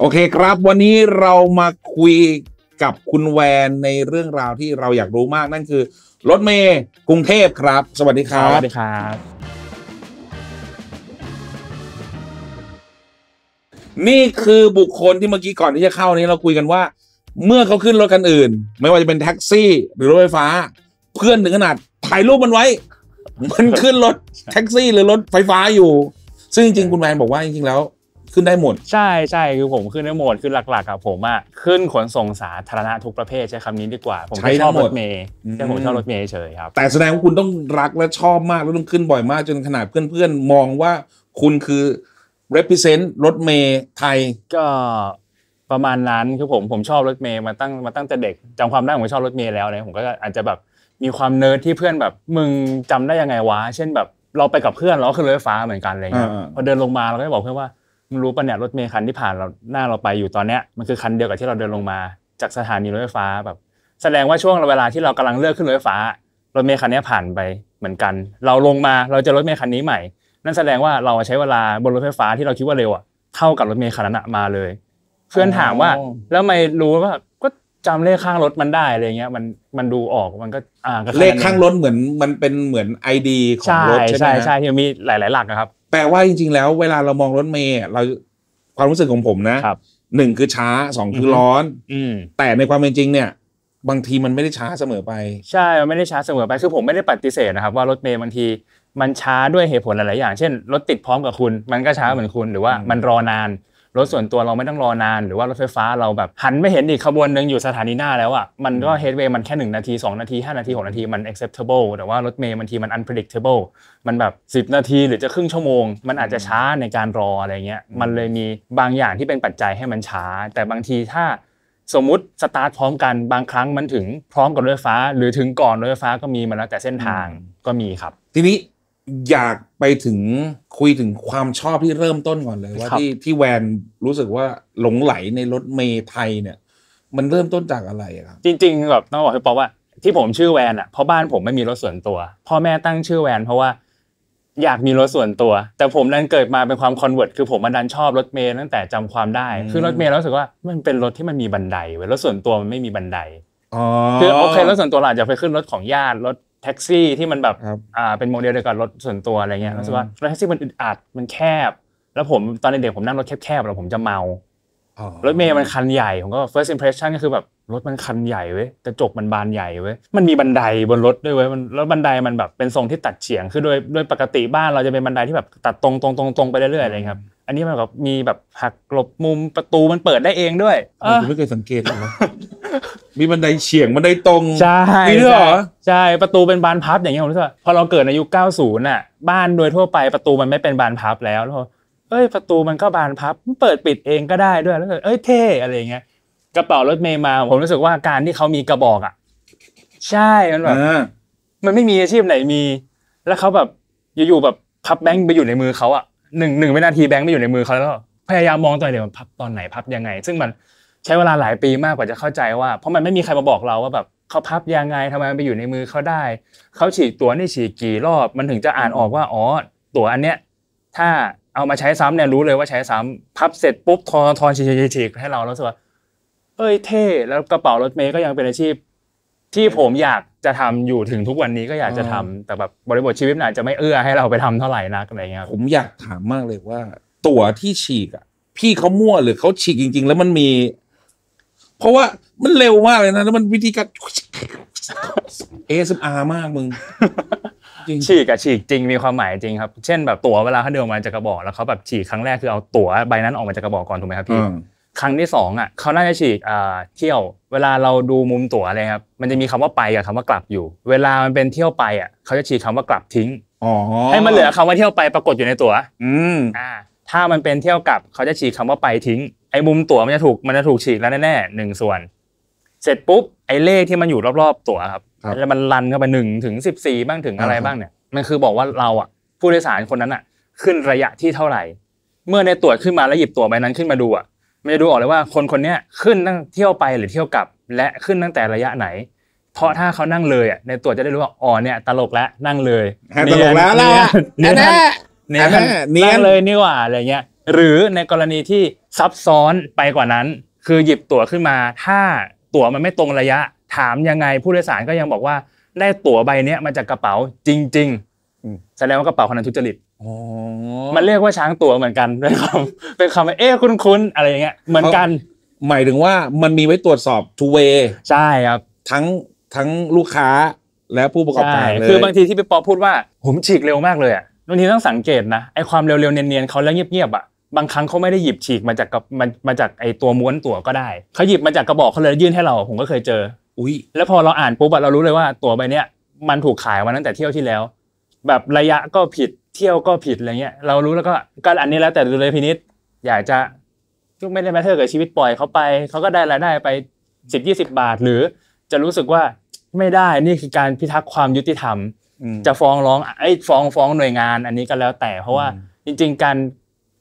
โอเคครับ วันนี้เรามาคุยกับคุณแวนในเรื่องราวที่เราอยากรู้มากนั่นคือรถเมย์กรุงเทพครับ สวัสดีครัสบวัสดีครับ นี่คือบุคคลที่เมื่อกี้ก่อนที่จะเข้านี้เราคุยกันว่า เมื่อเขาขึ้นรถคันอื่นไม่ว่าจะเป็นแท็กซี่ หรือรถไฟฟ้าเพื่อนถึงขนาด ถ่ายรูปมันไว้ มันขึ้นรถแท็กซี่หรือรถไฟฟ้าอยู่ ซึ่งจริงๆคุณแวนบอกว่าจริงๆแล้วขึ้นได้หมดใช่ใช่คือผมขึ้นได้หมดคือหลักๆอะผมอะขึ้นขนส่งสาธารณะทุกประเภทใช้คำนี้ดีกว่า ผมใช้ชอบรถเมย์ใช่ผมชอบรถเมย์เฉยครับแต่แสดงว่าคุณต้องรักและชอบมากแล้วต้องขึ้นบ่อยมากจนขนาดเพื่อนๆมองว่าคุณคือ represent รถเมย์ไทยก็ประมาณนั้นคือผมผมชอบรถเมย์มาตั้งมาตั้งแต่เด็กจำความได้ผมชอบรถเมย์แล้วเนี่ยผมก็อาจจะแบบมีความเนิร์ดที่เพื่อนแบบมึงจำได้ยังไงวะ เช่นแบบเราไปกับเพื่อนเราขึ้นรถไฟฟ้าเหมือนกันอะไรเงี้ยพอเดินลงมาเราก็จะบอกเพื่อนว่ามรู้ปะเนี่ยรถเมล์คันที่ผ่านเราหน้าเราไปอยู่ตอนเนี้ยมันคือคันเดียวกับที่เราเดินลงมา จากสถานีรถไฟฟ้าแบบ แสดงว่าช่วงเวลาที่เรากำลังเลือกขึ้นรถไฟฟ้ารถเมล์คันนี้ผ่านไปเหมือนกัน เราลงมาเราจะรถเมล์คันนี้ใหม่ นั่นแสดงว่าเราใช้เวลาบนรถไฟฟ้าที่เราคิดว่าเร็วอ่ะเท่ากับรถเมล์คันนั้นมาเลยเพื่อนถามว่า แล้วไม่รู้ว่าก็จำเลขข้างรถมันได้อะไรเงี้ยมันมันดูออกมันก็อ่าเลขข้างรถเหมือน มันเป็นเหมือนไอดีของรถใช่ใช่ใช่ที่มีหลายๆหลักนะครับแปลว่าจริง ๆแล้ว เวลาเรามองรถเมย์เราความรู้สึกของผมนะหนึ่งคือช้าสองคือร้อน อืแต่ในความเป็นจริงเนี่ยบางทีมันไม่ได้ช้าเสมอไป ใช่มันไม่ได้ช้าเสมอไปคือผมไม่ได้ปฏิเสธนะครับ ว่ารถเมย์บางทีมันช้าด้วยเหตุผลหลายๆอย่าง เช่นรถติดพร้อมกับคุณ มันก็ช้าเหมือนคุณหรือว่ามันรอนานรถส่วนตัวเราไม่ต้องรอนานหรือว่ารถไฟฟ้าเราแบบหันไม่เห็นอีกขบวนหนึ่งอยู่สถานีหน้าแล้วอ่ะมันก็เฮดเวย์มันแค่1นาที2นาที5นาที6นาทีมัน acceptable แต่ว่ารถเมย์บางทีมัน unpredictable มันแบบ 10นาทีหรือจะครึ่งชั่วโมง มันอาจจะช้าในการรออะไรเงี้ยมันเลยมีบางอย่างที่เป็นปัจจัยให้มันช้า แต่บางทีถ้าสมมติสตาร์ทพร้อมกันบางครั้งมันถึงพร้อมกับรถไฟฟ้าหรือถึงก่อนรถไฟฟ้าก็มีมาแล้วแต่เส้นทางก็มีครับ ทีนี้อยากไปถึงคุยถึงความชอบที่เริ่มต้นก่อนเลยว่าที่ที่แวนรู้สึกว่าหลงไหลในรถเมไทยเนี่ย มันเริ่มต้นจากอะไรครับจริงๆแบบต้องบอกให้ปอว่าที่ผมชื่อแวนอ่ะเพราะบ้านผมไม่มีรถส่วนตัว พ่อแม่ตั้งชื่อแวน เพราะว่าอยากมีรถส่วนตัว แต่ผมดันเกิดมาเป็นความคอนเวิร์ตคือผมมันดันชอบรถเมย์ตั้งแต่จำความได้ คือรถเมย์รู้สึกว่ามันเป็นรถที่มันมีบันไดเว้ยรถส่วนตัวมันไม่มีบันไดคือโอเครถส่วนตัวเราจะไปขึ้นรถของญาติรถแท็กซี่ที่มันแบบ อ่าเป็นโมเดลเดียวกับรถส่วนตัวอะไรเงี้ยรู้สึกว่ารถแท็กซี่มันอึดอัดมันแคบ แล้วผมตอนเด็กผมนั่งรถแคบๆแล้วผมจะเมารถเมย์มันคันใหญ่ผมก็ first impression ก็คือแบบรถมันคันใหญ่เว้ยกระจกมันบานใหญ่เว้ยมันมีบันไดบนรถด้วยเว้ยแล้วบันไดมันแบบ เป็นทรงที่ตัดเฉียงคือโดยโดยปกติบ้านเราจะเป็นบันไดที่แบบตัดตรงตรงตรงตรงไปเรื่อยๆอะไรครับ อันนี้มันแบบมีแบบหักหลบมุมประตูมันเปิดได้เองด้วยผมไม่เคยสังเกตเลยมีบันไดเฉียงบันไดตรงใช่ใช่เหรอใช่ประตูเป็นบานพับอย่างเงี้ยผมรู้สึกพอเราเกิดในยุค90น่ะ บ้านโดยทั่วไปประตูมันไม่เป็นบานพับแล้วแล้วเอ้ย ประตูมันก็บานพับเปิดปิดเองก็ได้ด้วยแล้ว เอ้ยเท่อะไรเงี้ย กระเป๋ารถเมย์มาผมรู้สึกว่าการที่เขามีกระบอกอ่ะใช่มันแบบมันไม่มีอาชีพไหนมี แล้วเขาแบบ อยู่ๆแบบพับแบงค์ไปอยู่ในมือเขาอ่ะหนึ่งหนึ่งวินาทีแบงค์ไปอยู่ในมือเขาแล้ว พยายามมองตัวเองว่าพับตอนไหนพับยังไง ซึ่งมันใช้เวลาหลายปีมากกว่าจะเข้าใจว่า เพราะมันไม่มีใครมาบอกเราว่าแบบเขาพับยังไงทำไมมันไปอยู่ในมือเขาได้เขาฉีกตัวนี่ฉีกกี่รอบมันถึงจะอ่านออกว่าอ๋อตั๋วอันเนี้ยถ้าเอามาใช้ซ้ำเนี่ยรู้เลยว่าใช้ซ้ำพับเสร็จปุ๊บทอนทอนฉีกฉีกให้เราแล้วสึกว่า เอ้ยเท่แล้วกระเป๋ารถเมย์ก็ยังเป็นอาชีพ ที่ผมอยากจะทำอยู่ถึงทุกวันนี้ก็อยากจะทำ แต่แบบบริบทชีวิตอาจจะไม่เอื้อให้เราไปทำเท่าไหร่นักอะไรเงี้ยผมอยากถามมากเลยว่าตั๋วที่ฉีกอ่ะพี่เขามั่วหรือเขาฉีกจริงๆ แล้วมันมีเพราะว่ามันเร็วมากเลยนะแล้วมันวิธีการเอสอาร์มากมึงฉีกกับฉีกจริงมีความหมายจริงครับเช่นแบบตั๋วเวลาเขาเดินมาจากกระบอก แล้วเขาแบบฉีกครั้งแรกคือเอาตั๋ว ใบนั้นออกมาจากกระบอกก่อนถูกไหมครับพี่ครั้งที่สองอ่ะเขาน่าจะฉีกเที่ยวเวลาเราดูมุมตั๋วอะไรครับมันจะมีคำว่าไปกับคำว่ากลับอยู่ เวลามันเป็นเที่ยวไปอ่ะเขาจะฉีกคำว่ากลับทิ้งให้มันเหลือคำว่าเที่ยวไปปรากฏอยู่ในตั๋วอืมอ่าถ้ามันเป็นเที่ยวกลับเขาจะฉีกคำว่าไปทิ้งไอ้มุมตั๋วมันจะถูกมันจะถูกฉีกแล้วแน่ๆหนึ่งส่วน เสร็จปุ๊บไอ้เลขที่มันอยู่รอบๆ ตั๋วครับแล้วมันรันเข้าไปหนึ่งถึงสิบสี่บ้างถึงอะไรบ้างเนี่ย มันคือบอกว่าเราอ่ะผู้โดยสารคนนั้นอ่ะ ขึ้นระยะที่เท่าไหร่เมื่อในตั๋วขึ้นมาแล้วหยิบตั๋วใบนั้นขึ้นมาดูอ่ะมันจะดูออกเลยว่าคนคนนี้ขึ้นตั้งเที่ยวไปหรือเที่ยวกลับ และขึ้นตั้งแต่ระยะไหนเพราะถ้าเขานั่งเลยอ่ะในตั๋วจะได้รู้ว่าอ๋อเนี่ยตลกแล้วนั่งเลยตลกแล้วล่ะเนี่ยเนี่ยนี่งเลยนี่หว่าอะไรเงี้ยหรือในกรณีที่ซับซ้อนไปกว่านั้น คือหยิบตั๋วขึ้นมา ถ้าตั๋วมันไม่ตรงระยะถามยังไง ผู้โดยสารก็ยังบอกว่า ได้ตั๋วใบนี้มาจากกระเป๋าจริงๆแสดงว่ากระเป๋าคนนั้นทุจริตมันเรียกว่าช้างตั๋วเหมือนกัน เป็นคำเป็นคำเอ๊ะคุ้นๆอะไรอย่างเงี้ยเหมือนกัน หมายถึงว่ามันมีไว้ตรวจสอบทูเวใช่ครับทั้งทั้งลูกค้าและผู้ประกอบการเลยคือบางทีที่พี่ปอพูดว่าผมฉีกเร็วมากเลยอ่ะบางทีต้องสังเกตนะไอความเร็วเร็วเนียนๆเขาแล้วเงียบๆอ่ะบางครั้งเขาไม่ได้หยิบฉีกมาจากกับมันมาจากไอตัวม้วนตั๋วก็ได้เขาหยิบมาจากกระบอกเขาเลยยื่นให้เราผมก็เคยเจอ อุ้ยแล้วพอเราอ่านปุ๊บเรารู้เลยว่าตั๋วใบเนี้ยมันถูกขายมาตั้งแต่เที่ยวที่แล้ว แบบระยะก็ผิดเที่ยวก็ผิดอะไรเงี้ยเรารู้แล้ว ก็ก็อันนี้แล้วแต่ดูเลยพินิษอยากจะก็ไม่ได้แมาเทอร์กับชีวิตปล่อยเขาไปเขาก็ได้รายได้ไปสิบยี่สิบบาทหรือ จะรู้สึกว่าไม่ได้นี่คือการพิทักษ์ความยุติธรรมจะฟ้องร้องไอ้ฟ้องฟ้องหน่วยงาน อันนี้ก็แล้วแต่เพราะว่าจริง ๆการ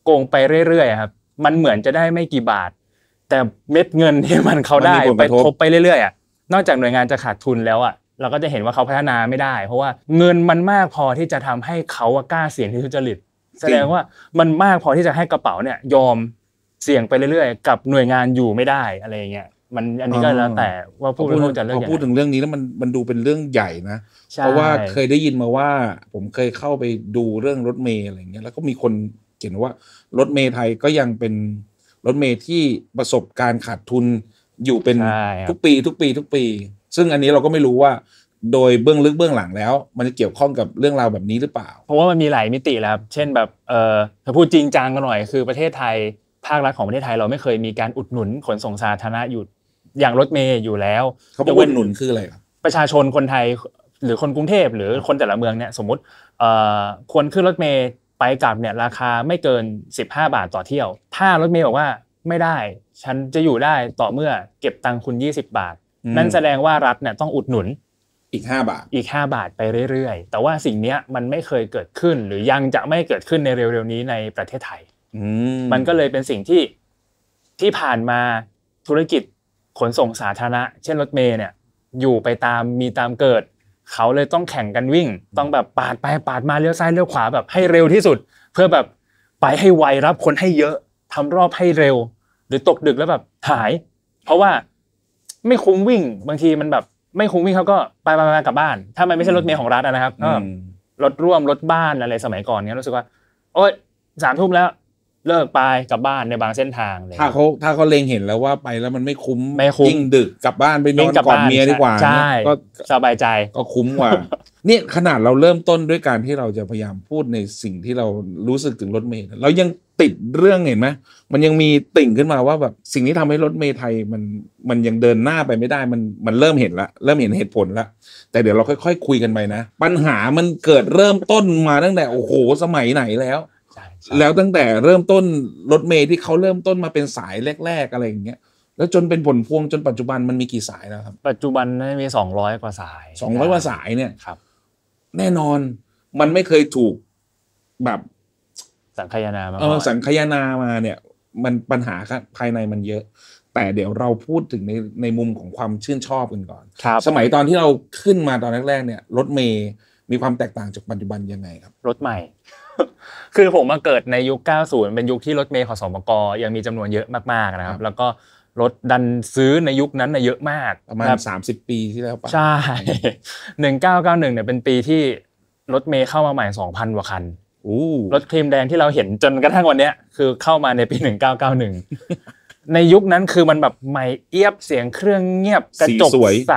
โกงไปเรื่อยๆครับมันเหมือนจะได้ไม่กี่บาท แต่เม็ดเงินที่มันเขาได้ไปทบไปเรื่อยๆอ่ะนอกจากหน่วยงานจะขาดทุนแล้วอ่ะเราก็จะเห็นว่าเขาพัฒนาไม่ได้ เพราะว่าเงินมันมากพอที่จะทำให้เขากล้าเสี่ยงที่ทุจริตแสดงว่ามันมากพอที่จะให้กระเป๋าเนี่ยยอมเสี่ยงไปเรื่อยๆกับหน่วยงานอยู่ไม่ได้อะไรเงี้ยมันอันนี้ก็แล้วแต่ว่าผู้บริโภคจะเรืออย่างพูดถึงเรื่องนี้แล้วมันมันดูเป็นเรื่องใหญ่นะเพราะว่าเคยได้ยินมาว่าผมเคยเข้าไปดูเรื่องรถเมย์อะไรเงี้ยแล้วก็มีคนห็นว่ารถเมย์ไทยก็ยังเป็น รถเมย์ที่ประสบการขาดทุนอยู่เป็นทุกปี ทุกปีทุกปี ซึ่งอันนี้เราก็ไม่รู้ว่าโดยเบื้องลึกเบื้องหลังแล้ว มันจะเกี่ยวข้องกับเรื่องราวแบบนี้หรือเปล่า เพราะว่ามันมีหลายมิติแล้วครับเช่นแบบเออถ้าพูดจริงจังกันหน่อยคือประเทศไทย ภาครัฐของประเทศไทยเราไม่เคยมีการอุดหนุนขนส่งสาธารณะอยู่อย่างรถเมย์อยู่แล้วเขาบอกว่าหนุนคืออะไรครับประชาชนคนไทยหรือคนกรุงเทพหรือคนแต่ละเมืองเนี่ยสมมติควรขึ้นรถเมย์ไปกลับเนี่ย ราคาไม่เกิน15บาทต่อเที่ยว ถ้ารถเมย์บอกว่าไม่ได้ ฉันจะอยู่ได้ต่อเมื่อ เก็บตังคุณ20บาท นั่นแสดงว่ารัฐเนี่ยต้องอุดหนุน อีก5บาท อีก5บาทไปเรื่อย ๆ แต่ว่าสิ่งนี้มันไม่เคยเกิดขึ้นหรือยังจะไม่เกิดขึ้นในเร็วๆนี้ในประเทศไทยมันก็เลยเป็นสิ่งที่ที่ผ่านมาธุรกิจขนส่งสาธารณะเช่น รถเมย์เนี่ย อยู่ไปตามมีตามเกิดเขาเลยต้องแข่งกันวิ่ง ต้องแบบปาดไปปาดมาเลี้ยวซ้ายเลี้ยวขวาแบบให้เร็วที่สุด เพื่อแบบไปให้ไวรับคนให้เยอะ ทำรอบให้เร็ว หรือตกดึกแล้วแบบหาย เพราะว่า ไม่คุ้มวิ่งบางทีมันแบบ ไม่คุ้มวิ่งเขาก็ไปมากลับบ้าน ถ้ามันไม่ใช่รถเมล์ของรัฐนะครับรถร่วมรถบ้านอะไรสมัยก่อนเนี้ยรู้สึกว่าโอ๊ยสามทุ่มแล้วเลิกไปกลับบ้านในบางเส้นทางเลย ถ้าเขาถ้าเขาเล็งเห็นแล้วว่าไปแล้วมันไม่คุ้มไม่คุ้มยิ่งดึกกลับบ้านไปนอนก่อนเมียดีกว่าใช่ก็สบายใจก็คุ้มกว่า เนี่ยขนาดเราเริ่มต้นด้วยการที่เราจะพยายามพูดในสิ่งที่เรารู้สึกถึงรถเมล์เรายังติดเรื่องเห็นไหมมันยังมีติ่งขึ้นมาว่าแบบสิ่งที่ทำให้รถเมล์ไทยมันมันยังเดินหน้าไปไม่ได้มันมันเริ่มเห็นละเริ่มเห็นเหตุผลละแต่เดี๋ยวเราค่อย ๆ คุยกันไปนะ ปัญหามันเกิดเริ่มต้นมาตั้งแต่โอ้โหสมัยไหนแล้วแล้วตั้งแต่เริ่มต้นรถเมย์ที่เขาเริ่มต้นมาเป็นสายแรก ๆ อะไรอย่างเงี้ยแล้วจนเป็นผลพวงจนปัจจุบันมันมีกี่สายแล้วครับ ปัจจุบันมีสองร้อยกว่าสายสองร้อยกว่าสายเนี่ยครับ แน่นอนมันไม่เคยถูกแบบสังคายนามาเออสังคายนามาเนี่ยมันปัญหาภายในมันเยอะ แต่เดี๋ยวเราพูดถึงในในมุมของความชื่นชอบกันก่อนครับสมัยตอนที่เราขึ้นมาตอนแรก ๆ เนี่ยรถเมย์มีความแตกต่างจากปัจจุบันยังไงครับ รถใหม่คือผมมาเกิดในยุค 90 เป็นยุคที่รถเมย์ขอสมกยังมีจำนวนเยอะมากๆนะครับ แล้วก็รถดันซื้อในยุคนั้นเยอะมาก ประมาณ30ปีที่แล้วปะใช่1991เนี่ยเป็นปีที่รถเมย์เข้ามาใหม่สองพันกว่าคันรถครีมแดงที่เราเห็นจนกระทั่งวันนี้คือเข้ามาในปี1991ในยุคนั้นคือมันแบบใหม่เอียบเสียงเครื่องเงียบกระจกใส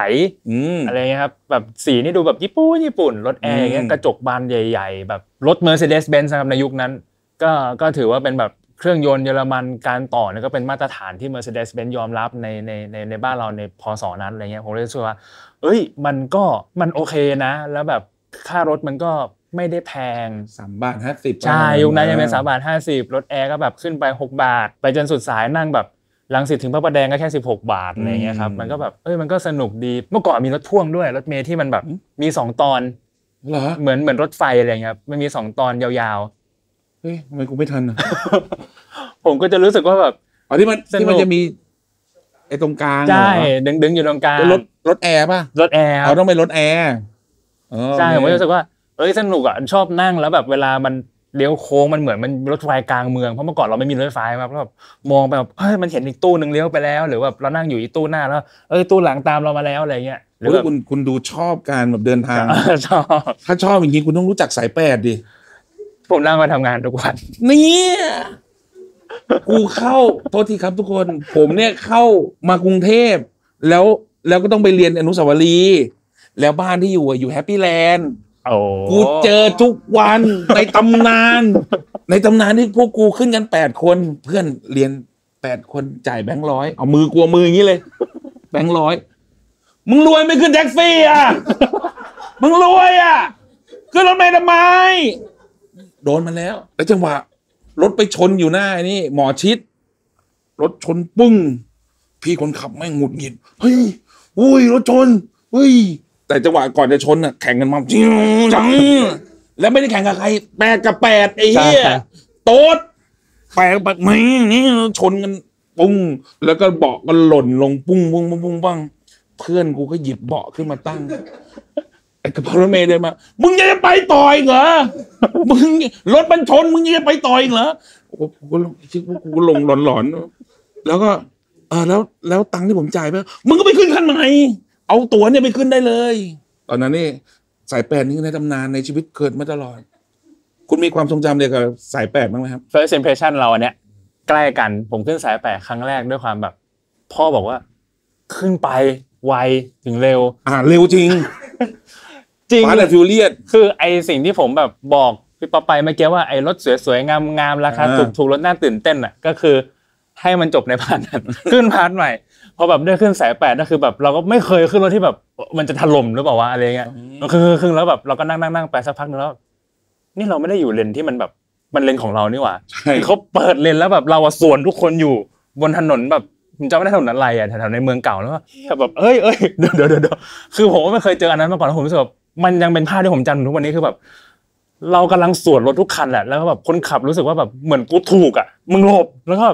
อะไรเงี้ยครับแบบสีนี่ดูแบบญี่ปุ่นญี่ปุ่น รถแอร์เงี้ยกระจกบานใหญ่ ๆ แบบรถ Mercedes-Benz นะครับในยุคนั้นก็ก็ถือว่าเป็นแบบเครื่องยนต์เยอรมันการต่อเนี่ยก็เป็นมาตรฐานที่ Mercedes-Benz ยอมรับในในในในบ้านเราในพศนั้นอะไรเงี้ยผมเลยรู้สึกว่าเอ้ย มันก็มันโอเคนะ แล้วแบบค่ารถมันก็ไม่ได้แพงสามบาทห้าสิบใช่ยุคนั้นยังเป็นสามบาทห้าสิบรถแอร์ก็แบบขึ้นไปหกบาท ไปจนสุดสายนั่งแบบลังสิตถึงพระประแดงก็แค่ 16 บาทอะไรเงี้ยครับมันก็แบบเอ้ยมันก็สนุกดี เมื่อก่อนมีรถพ่วงด้วย รถเมล์ที่มันแบบมี 2 ตอนเหมือนเหมือนรถไฟอะไรเงี้ยครับมันมี 2 ตอนยาวๆ เฮ้ยทำไมกูไม่ทันอ่ะผมก็จะรู้สึกว่าแบบ อ๋อ ที่มันที่มันจะมีไอ้ตรงกลางใช่ดึงดึงอยู่ตรงกลาง รถรถแอร์ป่ะ รถแอร์เขาต้องไปรถแอร์ใช่ผมก็รู้สึกว่าเอ้ยสนุกอ่ะชอบนั่งแล้วแบบ เวลามันเลี้ยวโค้งมันเหมือนมันรถไฟกลางเมืองเพราะเมื่อก่อนเราไม่มีรถไฟาครับแล้วแบบมองไปแบบเฮ้ยมันเห็นอีกตู้หนึ่งเลี้ยวไปแล้ว หรือแบบเรานั่งอยู่อีตู้หน้า แล้วเอ้ยตู้หลังตามเรามาแล้วอะไรเงี้ยหรือคุณคุณดูชอบการแบบเดินทางชอบถ้าชอบจริงๆคุณต้องรู้จักสายแปดดิผมนั่งมาทำงานทุกวันนี่กูเข้าโทษทีครับทุกคนผมเนี่ยเข้ามากรุงเทพแล้วแล้วก็ต้องไปเรียนอนุสาวรีย์แล้วบ้านที่อยู่อยู่แฮปปี้แลนด์กูเจอทุกวัน ในตำนาน ในตำนานที่พวกกูขึ้นกันแปดคน เพื่อนเรียนแปดคนจ่ายแบงค์ร้อย เอามือกลัวมืออย่างนี้เลย แบงค์ร้อย มึงรวยไม่ขึ้นแท็กซี่อ่ะ มึงรวยอ่ะ ขึ้นรถเมล์ทำไมโดนมาแล้ว แล้วจังหวะ รถไปชนอยู่หน้านี่หมอชิด รถชนปึ้ง พี่คนขับแม่งหงุดหงิดเฮ้ย อุ้ย รถชนเฮ้ยแต่จังหวะก่อนจะชนอ่ะแข่งกันมาจิงังแล้วไม่ได้แข่งกับใครแปดกับแปดไอ้เหี้ยโต๊ดแปดกับแปดไม่นี่ชนกันปุ้งแล้วก็เบาะก็หล่นลงปุ้งปุ้งปุ้งปุ้งปังเพื่อนกูก็หยิบเบาะขึ้นมาตั้งไอ้กระเพาารถเมย์เดินมามึงยังจะไปต่อยเหรอมึงรถมันชนมึงยังจะไปต่อยเหรอโอ้กูก็ลงชิกูก็ลงหลอนแล้วก็เออแล้วแล้วตังค์ที่ผมจ่ายไปมึงก็ไปขึ้นคันใหม่เอาตั๋วเนี่ยไปขึ้นได้เลย ตอนนั้นนี่สายแปดนี่ในตำนาน ในชีวิตเกิดมาตลอดคุณมีความทรงจำเดียวกับ สายแปดบ้างไหมครับ first impression เราอันเนี้ยใกล้กันผมขึ้นสายแปดครั้งแรกด้วยความแบบ พ่อบอกว่าขึ้นไปไว ถึงเร็ว อ่าเร็วจริง จริงฟฟิวเลียดคือไอสิ่งที่ผมแบบบอกพี่ปอไปเมื่อกี้ว่าไอรถสวยๆงามๆราคาถูกๆรถน่าตื่นเต้นอ่ะก็คือ ให้มันจบในพาร์ทนั้นขึ้นพาร์ทใหม่พอแบบได้ขึ้นสายแปดนั่นคือแบบเราก็ไม่เคยขึ้นรถที่แบบ มันจะถล่มหรือเปล่าวะอะไรเงี้ยมันคือขึ้นแล้วแบบเราก็นั่งนั่งนั่งไปสักพักนึงแล้วนี่เราไม่ได้อยู่เลนที่มันแบบมันเลนของเรานี่หว่าเขาเปิดเลนแล้วแบบเราสวนทุกคนอยู่บนถนนแบบมันจะไม่ได้ถนนอะไรอ่ะแถวๆในเมืองเก่าแล้วแบบเอ้ยเอ้ยเดี๋ยวเดี๋ยวเดี๋ยวคือผมไม่เคยเจออันนั้นมาก่อนแล้วผมรู้สึกแบบมันยังเป็นภาพที่ผมจำทุกวันนี้คือแบบ เรากำลังสวนรถทุกคันแหละแล้วแบบคนขับรู้สึกว่าแบบเหมือนกูถูกอ่ะมึงหลบแล้วก็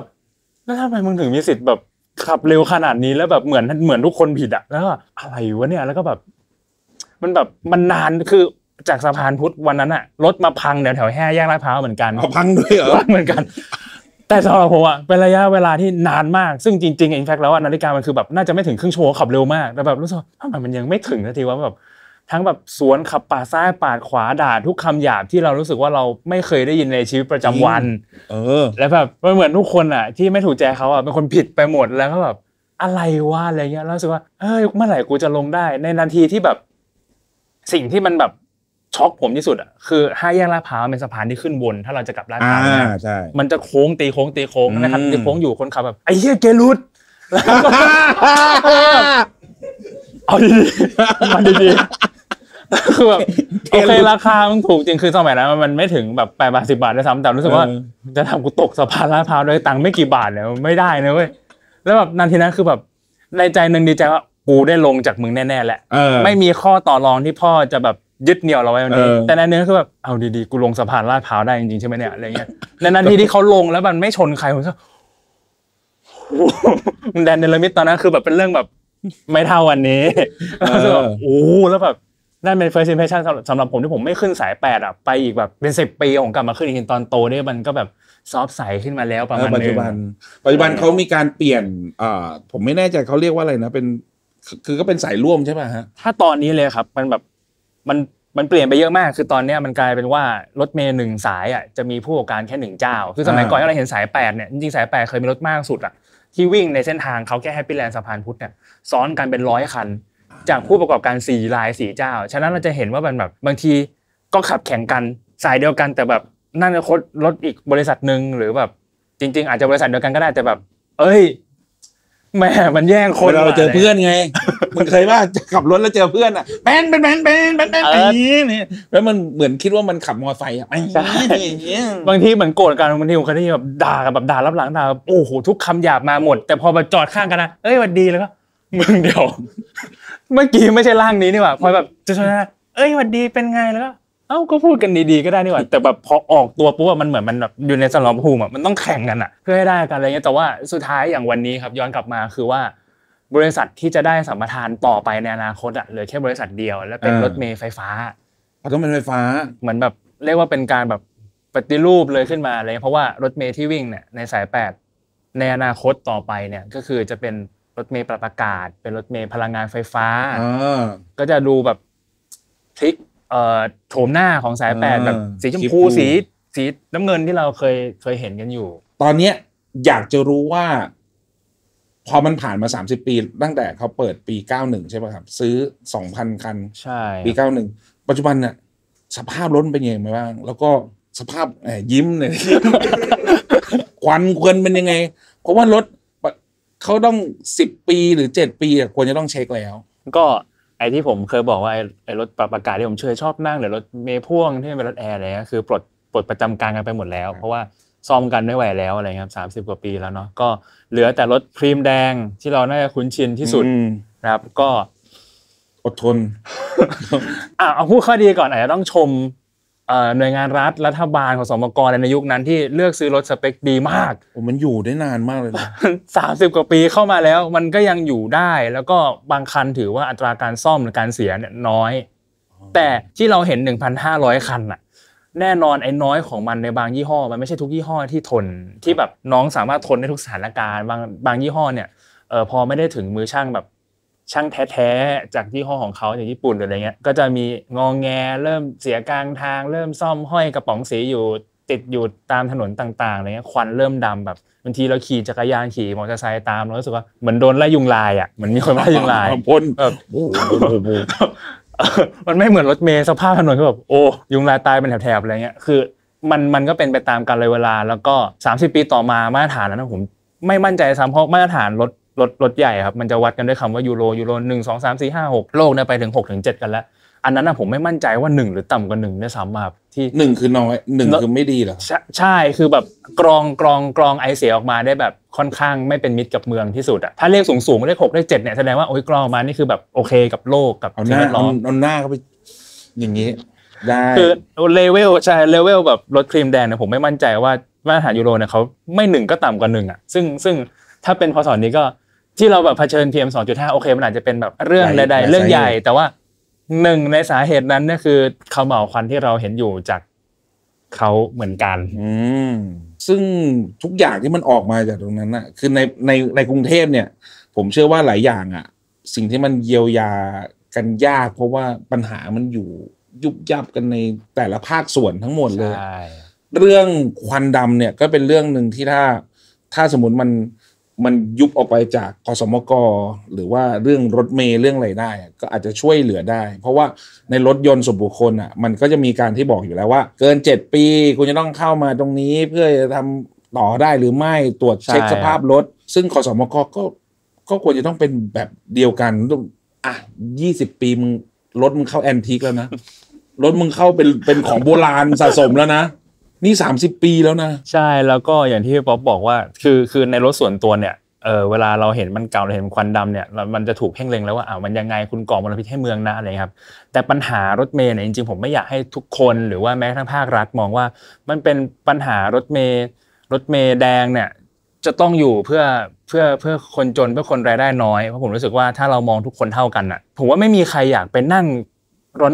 แล้วทำไมมึงถึงมีสิทธิ์แบบขับเร็วขนาดนี้แล้วแบบเหมือนเหมือนทุกคนผิดอะแล้วอะไรวะเนี่ยแล้วก็แบบ มันแบบมันนานคือ จากสะพานพุทธวันนั้นอะรถมาพังแถวแถวแห่แยกลาดพร้าวเหมือนกันเาพังด้วยเหรอเหมือนกัน แต่สำหรับผมอะเป็นระยะเวลาที่นานมากซึ่งจริงๆอินแฟกแล้วนาฬิกามันคือแบบน่าจะไม่ถึงครึ่งชั่วโมงขับเร็วมากแต่แบบ รู้สึกว่ามันยังไม่ถึงนาทีว่าแบบทั้งแบบสวนขับปาดซ้ายปาดขวาด่าทุกคำหยาบที่เรารู้สึกว่าเราไม่เคยได้ยินในชีวิตประจำวัน เออแล้วแบบมันเหมือนทุกคนอ่ะที่ไม่ถูกใจเขาอ่ะเป็นคนผิดไปหมดแล้วก็แบบ อะไรวะอะไรเงี้ยรู้สึกว่าเฮ้ยเมื่อไหร่กูจะลงได้ ในนาทีที่แบบ สิ่งที่มันแบบช็อกผมที่สุด อ่ะคือห้าแยกลาดพร้าวเป็นสะพานที่ขึ้นบน ถ้าเราจะกลับลาดพร้าวนะมันจะโค้งตีโค้งตีโค้งนะครับตีโค้งอยู่คนขับแบบไอ้เหี้ยเกลุดเอาดีๆมาดีๆคือแบบโอเคราคามันถูกจริงคือสมัยนั้นมันไม่ถึงแบบแปดบาทสิบาทด้วยซ้ำแต่รู้สึกว่า จะทำกูตกสะพานลาดพร้าวด้วยตังค์ไม่กี่บาทเนี่ยไม่ได้นะเว้ยแล้วแบบนาทีนั้นคือแบบในใจหนึ่งดีใจว่า กูได้ลงจากมึงแน่ๆแหละไม่มีข้อต่อรองที่พ่อจะแบบยึดเหนี่ยวเราไว้วันนี้ แต่ในเนื้อคือแบบเอาดีๆกูลงสะพานลาดพร้าวได้จริงๆใช่ไหมเนี่ยอะไรเงี้ยในนั้นทีที่เขาลงแล้วมันไม่ชนใครผมก็แดนเดลมิตตอนนั้นคือแบบเป็นเรื่องแบบไม่เท่าวันนี้แล้วแบบโอ้แล้วแบบนั่นเป็น first impression สำหรับผมที่ผมไม่ขึ้นสายแปดอ่ะ ไปอีกแบบเป็นสิบปีของกลับมาขึ้นอีกทีตอนโตเนี่ยมันก็แบบ ซอฟใสขึ้นมาแล้วประมาณนึงปัจจุบันปัจจุบันเขามีการเปลี่ยนอ่าผมไม่แน่ใจเขาเรียกว่าอะไรนะเป็นคือก็เป็นสายร่วมใช่ป่ะฮะ ถ้าตอนนี้เลยครับ มันแบบมันมันเปลี่ยนไปเยอะมาก คือตอนนี้มันกลายเป็นว่ารถเมย์หนึ่งสายอ่ะจะมีผู้ประกอบการแค่หนึ่งเจ้า คือสมัยก่อนที่เราเห็นสายแปดเนี่ยจริงสายแปดเคยมีรถมากสุดอ่ะที่วิ่งในเส้นทางเขาแค่แฮปปี้แลนด์สะพานพุทธเนี่ยซ้อนกันเป็นร้อยคันจากผู้ประกอบการส่รายสีเจ้า ฉะนั้นเราจะเห็นว่ามันแบบ บางทีก็ขับแข่งกันสายเดียวกัน แต่แบบนั่นคดรถอีกบริษัทหนึ่งหรือแบบ จริง ๆ อาจจะบริษัทเดียวกันก็ได้แต่แบบ เอ้ยแม่มันแย่งคนเราเจอเพื่อนไงมันเคยว่าขับรถแล้วเจอเพื่อนอ่ะแปนแปนแปนแปนแปนแป้นนี่แล้วมันเหมือนคิดว่ามันขับมอเตอร์ไซค์อ่ะบางทีเหมือนโกรธกันบางทีผมเคยได้แบบด่ากันแบบด่ารับหลังด่าโอ้โหทุกคำหยาบมาหมด แต่พอมาจอดข้างกันนะเอ้ยวันดีแล้วก็มึงเดี๋ยว เมื่อกี้ไม่ใช่ร่างนี้นี่หว่าพอแบบจะชนะเอ้ยหวัดดีเป็นไงแล้วก็เอ้าก็พูดกันดีๆก็ได้นี่หว่า แต่แบบพอออกตัวปุ๊บมันเหมือนมันแบบอยู่ในสลอมภูมิมันต้องแข่งกันอ่ะ เพื่อให้ได้กันอะไรเงี้ย แต่ว่าสุดท้ายอย่างวันนี้ครับ ย้อนกลับมาคือว่า บริษัทที่จะได้สัมปทานต่อไปในอนาคตอ่ะเหลือแค่บริษัทเดียว และเป็นรถเมล์ไฟฟ้าต้องเป็นไฟฟ้าเหมือนแบบเรียกว่าเป็นการแบบปฏิรูปเลยขึ้นมาเลยเพราะว่า รถเมล์ที่วิ่งเนี่ยในสายแปดในอนาคตต่อไปเนี่ยก็คือจะเป็นรถเมล์ปรับอากาศเป็นรถเมล์พลังงานไฟฟ้าก็จะดูแบบทิกโฉมหน้าของสายแปดแบบสีชมพู สี สีน้ำเงินที่เราเคยเคยเห็นกันอยู่ ตอนเนี้ยอยากจะรู้ว่า พอมันผ่านมาสามสิบปี ตั้งแต่เขาเปิดปีเก้าหนึ่งใช่ไหมครับ ซื้อสองพันคัน ใช่ ปีเก้าหนึ่งปัจจุบันเนี่ยสภาพรถเป็นยังไงบ้าง แล้วก็สภาพยิ้มเนี่ยควันควันเป็นยังไง เพราะว่ารถเขาต้องสิบปีหรือเจ็ดปีควรจะต้องเช็คแล้ว ก็ไอ้ที่ผมเคยบอกว่าไอ้รถปรับอากาศที่ผมเชยชอบนั่งหรือรถเมพ่วงที่เป็นรถแอร์อะไรก็คือปลดปลดประจำการกันไปหมดแล้ว เพราะว่าซ่อมกันไม่ไหวแล้วอะไรครับสามสิบกว่าปีแล้วเนาะก็เหลือแต่รถครีมแดง ที่เราน่าจะคุ้นชินที่สุด นะครับ ก็ อดทนอ่ะเอาพูดข้อดีก่อนอาจจะต้องชมหน่วยงานรัฐรัฐบาลของสมกรในยุคนั้นที่เลือกซื้อรถสเปคดีมากโอ้มันอยู่ได้นานมากเลยนะสามสิบกว่าปีเข้ามาแล้ว มันก็ยังอยู่ได้แล้วก็บางคันถือว่าอัตราการซ่อมหรือการเสียเนี่ยน้อย แต่ที่เราเห็น 1,500คันอะแน่นอนไอ้น้อยของมันในบางยี่ห้อมันไม่ใช่ทุกยี่ห้อที่ทนที่แบบน้องสามารถทนได้ทุกสถานการณ์บางบางยี่ห้อเนี่ยเออพอไม่ได้ถึงมือช่างแบบช่างแท้ๆจากยี่ห้อของเขาอ่างญี่ปุ่นหรืออะไรเงี้ย ก็จะมีงองแงเริ่มเสียกลางทางเริ่มซ่อมห้อยกระป๋องสีอยู่ติดอยู่ตามถนนต่าง ๆอะไรเงี้ยควันเริ่มดำแบบบางทีเราขี่จักรยานขี่มอเตอร์ไซค์ตามเรารู้สึกว่าเหมือนโดนไล่ยุงลายอ่ะเหมือนมีคนไล่ยุงลายพ่นแบบมันไม่เหมือนรถเมล์สภาพถนนก็แบบโอ้ยุงลายตายเป็นแถบๆอะไรเงี้ยคือ มันมันก็เป็นไปตามกาลเวลา แล้วก็30ปีต่อมามาตรฐานแล้วนะผม ไม่มั่นใจซ้ำเพราะมาตรฐานรถรถรถใหญ่ครับ มันจะวัดกันด้วยคำว่ายูโรยูโรหนึ่งสองสามสี่ห้าหกโลกเนี่ยไปถึงหกถึงเจ็ดกันแล้ว อันนั้นนะผมไม่มั่นใจว่าหนึ่งหรือต่ำกว่าหนึ่งเนี่ยซ้ำมาที่หนึ่งคือน้อยหนึ่งคือไม่ดีเหรอใช่คือแบบกรองกรองกรองไอเสียออกมาได้แบบค่อนข้างไม่เป็นมิตรกับเมืองที่สุดอะถ้าเลขสูงสูงเลขหกเลขเจ็ดเนี่ยแสดงว่าโอ้ยกรองมานี่คือแบบโอเคกับโลกกับสิ่งแว้อมเอาหน้าเข้าไป อย่างนี้ได้คือเลเวลใช่เลเวลแบบรถครีมแดงเนี่ยผมไม่มั่นใจว่ามาตรฐานยูโรเนี่ยเขาไม่หนึ่งก็ต่ำกว่าหนึ่งอ่ะ ซึ่งซึ่งถ้าเป็นพอสอนนี้ก็ที่เราแบบเผชิญ PM 2.5 โอเค มันอาจจะเป็นแบบเรื่องใดๆเรื่องใหญ่ แต่ว่าหนึ่งในสาเหตุนั้นก็คือเขาเหมาควันที่เราเห็นอยู่จากเขาเหมือนกัน อืซึ่งทุกอย่างที่มันออกมาจากตรงนั้นนะคือในในในกรุงเทพเนี่ย ผมเชื่อว่าหลายอย่างอ่ะ สิ่งที่มันเยียวยากันยาก เพราะว่าปัญหามันอยู่ยุบยับกันในแต่ละภาคส่วนทั้งหมดเลยเรื่องควันดำเนี่ยก็เป็นเรื่องหนึ่งที่ถ้าถ้าสมมติมันมันยุบออกไปจากคอสมกหรือว่าเรื่องรถเมล์เรื่องอะไรได้ ก็อาจจะช่วยเหลือได้ เพราะว่าในรถยนต์ส่วนบุคคลอ่ะ มันก็จะมีการที่บอกอยู่แล้วว่า เกิน 7 ปีคุณจะต้องเข้ามาตรงนี้เพื่อจะทำต่อได้หรือไม่ตรวจเช็คสภาพรถ ซึ่งคอสมกก็ก็ควรจะต้องเป็นแบบเดียวกันอ่ะยี่สิบปีมึงรถมึงเข้าแอนทิกแล้วนะ รถมึงเข้าเป็นเป็นของโบราณสะสมแล้วนะนี่30 ปีแล้วนะ ใช่แล้วก็อย่างที่ป๊อบบอกว่า คือคือในรถส่วนตัวเนี่ยเออเวลาเราเห็นมันเก่าเราเห็นควันดำเนี่ย มันจะถูกเพ่งเล็งแล้วว่าอ่ามันยังไงคุณก่อมลพิษให้เมืองนะอะไรครับ แต่ปัญหารถเมย์เนี่ยจริงๆ ผมไม่อยากให้ทุกคนหรือว่าแม้กระทั่งภาครัฐมองว่า มันเป็นปัญหารถเมย์รถเมย์แดงเนี่ยจะต้องอยู่เพื่อเพื่อเพื่อคนจนเพื่อคนรายได้น้อยเพราะผมรู้สึกว่าถ้าเรามองทุกคนเท่ากันอ่ะผมว่าไม่มีใครอยากไปนั่ง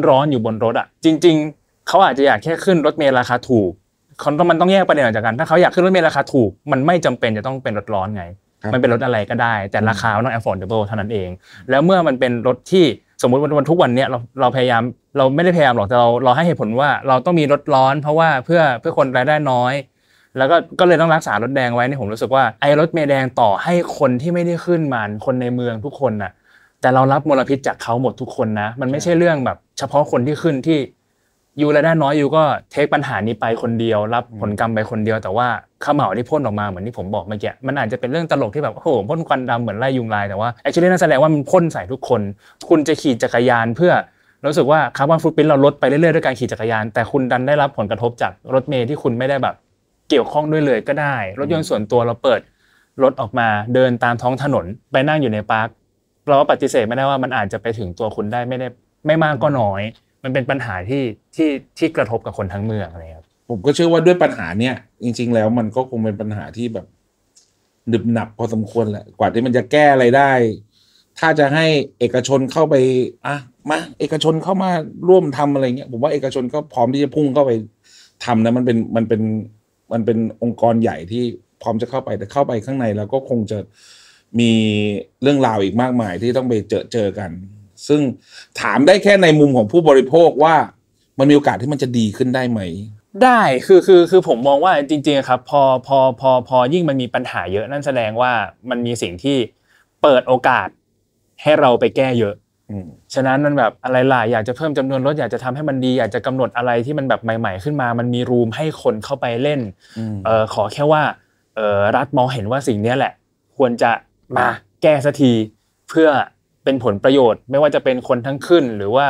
ร้อนๆอยู่บนรถอ่ะจริง ๆเขาอาจจะอยากแค่ขึ้นรถเมล์ราคาถูกเขาต้องมันต้องแยกประเด็นออกจากกันถ้าเขาอยากขึ้นรถเมล์ราคาถูกมันไม่จำเป็นจะต้องเป็นรถร้อนไง มันเป็นรถอะไรก็ได้แต่ราคาต้อง affordable เท่านั้นเอง แล้วเมื่อมันเป็นรถที่สมมติวันทุกวันเนี้ย เราเราพยายามเราไม่ได้พยายามหรอกแต่เราเราให้เหตุผลว่าเราต้องมีรถร้อน เพราะว่าเพื่อเพื่อคนรายได้น้อย แล้วก็ก็เลยต้องรักษารถแดงไว้นี่ผมรู้สึกว่าไอ้รถเมล์แดงต่อให้คนที่ไม่ได้ขึ้นมันคนในเมืองทุกคนน่ะแต่เรารับมลพิษจากเขาหมดทุกคนนะมันไม่ใช่เรื่องแบบ เฉพาะคนที่ขึ้นที่ยูแลได้นน้อยยูก็เทคปัญหานี้ไปคนเดียว รับผลกรรมไปคนเดียวแต่ว่าข้าเหมาที่พ่นออกมาเหมือนที่ผมบอกเมื่อกี้มันอาจจะเป็นเรื่องตลกที่แบบโอ้โหพ่นควันดำเหมือนไล่ยุงลายแต่ว่าแอคชั่นนั่นแสดงว่ามันพ่นใส่ทุกคน คุณจะขี่จักรยานเพื่อรู้สึกว่าคาร์บอนฟุตพิ้นเราลดไปเรื่อยๆด้วยการขี่จักรยาน แต่คุณดันได้รับผลกระทบจากรถเมย์ที่คุณไม่ได้แบบเกี่ยวข้องด้วยเลยก็ได้ รถยนต์ส่วนตัวเราเปิดรถออกมาเดินตามท้องถนนไปนั่งอยู่ในปาร์คเราปฏิเสธไม่ได้ว่ามันอาจจะไปถึงตัวคุณได้ไม่ได้ไม่มากก็น้อยมันเป็นปัญหาที่ที่ที่กระทบกับคนทั้งเมืองอะไรครับผมก็เชื่อว่าด้วยปัญหาเนี้ยจริงๆ แล้วมันก็คงเป็นปัญหาที่แบบหนึบหนับพอสมควรแหละกว่าที่มันจะแก้อะไรได้ ถ้าจะให้เอกชนเข้าไปอ่ะมาเอกชนเข้ามาร่วมทำอะไรเงี้ยผมว่าเอกชนก็พร้อมที่จะพุ่งเข้าไปทำนะมันเป็นมันเป็นมันเป็นองค์กรใหญ่ที่พร้อมจะเข้าไปแต่เข้าไปข้างในแล้วก็คงจะมีเรื่องราวอีกมากมาย ที่ต้องไปเจอเจอกันซึ่งถามได้แค่ในมุมของผู้บริโภคว่ามันมีโอกาสที่มันจะดีขึ้นได้ไหม ได้คือคือคือผมมองว่าจริงๆครับพอพอพอพอยิ่งมันมีปัญหาเยอะนั่นแสดงว่ามันมีสิ่งที่เปิดโอกาสให้เราไปแก้เยอะฉะนั้นมันแบบอะไรหลายอยากจะเพิ่มจำนวนรถอยากจะทำให้มันดีอยากจะกำหนดอะไรที่มันแบบใหม่ ๆ ขึ้นมา มันมีรูมให้คนเข้าไปเล่นเออขอแค่ว่าเออรัฐมองเห็นว่าสิ่งนี้แหละ ควรจะมาแก้สักทีเพื่อเป็นผลประโยชน์ไม่ว่าจะเป็นคนทั้งขึ้นหรือว่า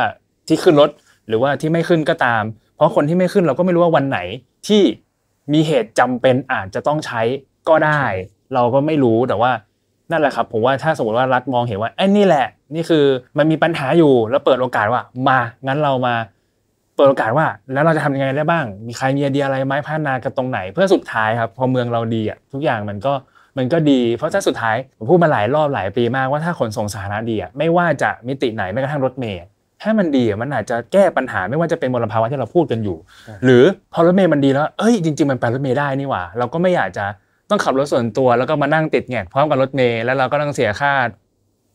ที่ขึ้นรถหรือว่าที่ไม่ขึ้นก็ตาม เพราะคนที่ไม่ขึ้นเราก็ไม่รู้ว่าวันไหน ที่มีเหตุจำเป็นอาจจะต้องใช้ก็ได้ เราก็ไม่รู้แต่ว่านั่นแหละครับผมว่าถ้าสมมติว่ารัฐมองเห็นว่าไอ้นี่แหละ นี่คือมันมีปัญหาอยู่แล้วเปิดโอกาสว่า มางั้นเรามาเปิดโอกาสว่าแล้วเราจะทำยังไงได้บ้าง มีใครมีไอเดียอะไรไหมพัฒนากันตรงไหน เพื่อสุดท้ายครับ พอเมืองเราดีอ่ะทุกอย่างมันก็มันก็ดี เพราะถ้าสุดท้ายผมพูดมาหลายรอบหลายปีมากว่าถ้าขนส่งสาธารณะดีอ่ะไม่ว่าจะมิติไหนแม้กระทั่งรถเมล์ถ้ามันดีมันอาจจะแก้ปัญหาไม่ว่าจะเป็นมลภาวะที่เราพูดกันอยู่ หรือพอรถเมล์มันดีแล้ว เอ้ยจริงๆมันไปรถเมล์ได้นี่หว่า เราก็ไม่อยากจะต้องขับรถส่วนตัวแล้วก็มานั่งติดแงกพร้อมกับรถเมล์แล้วเราก็ต้องเสียค่า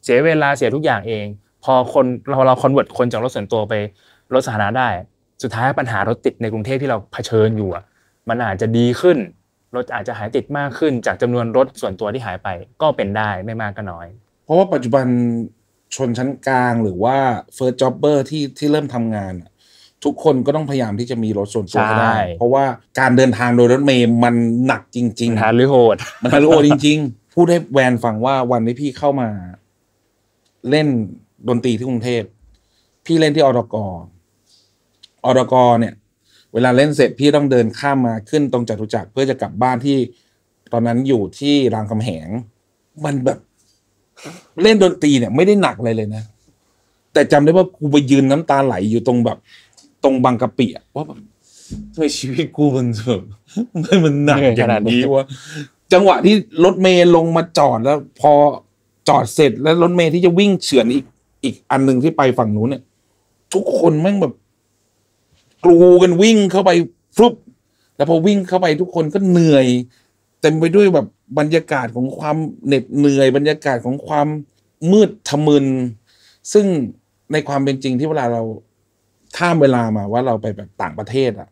เสียเวลาเสียทุกอย่างเอง พอคนเราเราคอนเวิร์ตคนจากรถส่วนตัวไปรถสาธารณะได้ สุดท้ายปัญหารถติดในกรุงเทพที่เราเผชิญอยู่มันอาจจะดีขึ้นรถอาจจะหายติดมากขึ้นจากจำนวนรถส่วนตัวที่หายไป ก็เป็นได้ไม่มากก็น้อย เพราะว่าปัจจุบันชนชั้นกลางหรือว่า first jobber ที่ที่เริ่มทำงาน ทุกคนก็ต้องพยายามที่จะมีรถส่วนตัวได้เพราะว่าการเดินทางโดยรถเมล์มันหนักจริงๆหาหรือโหดมันหาหรือโหดจริงๆ พูดให้แวนฟังว่าวันที่พี่เข้ามา เล่นดนตรีที่กรุงเทพพี่เล่นที่ออดกอออดกอเนี่ยเวลาเล่นเสร็จพี่ต้องเดินข้ามมาขึ้นตรงจตุจักรเพื่อจะกลับบ้านที่ตอนนั้นอยู่ที่รางคำแหง มันแบบ เล่นดนตรีเนี่ย ไม่ได้หนักเลยเลยนะ แต่จำได้ว่ากูไปยืนน้ำตาไหลอยู่ตรงแบบ ตรงบางกะปิอะว่าแบบทำไมชีวิตกูมันแบบม่มันหนักอย่างนี้วะจังหวะที่รถเมย์ลงมาจอดแล้ว พอจอดเสร็จแล้วรถเมย์ที่จะวิ่งเฉือนอีก อีกอันหนึ่งที่ไปฝั่งนู้นเนี่ยทุกคนแม่งแบบกรูกันวิ่งเข้าไปฟลุ๊บแล้วพอวิ่งเข้าไปทุกคนก็เหนื่อยเต็มไปด้วยแบบบรรยากาศของความเหน็ดเหนื่อย บรรยากาศของความมืดทะมึน ซึ่งในความเป็นจริงที่เวลาเราข้ามเวลามาว่าเราไปแบบต่างประเทศอะ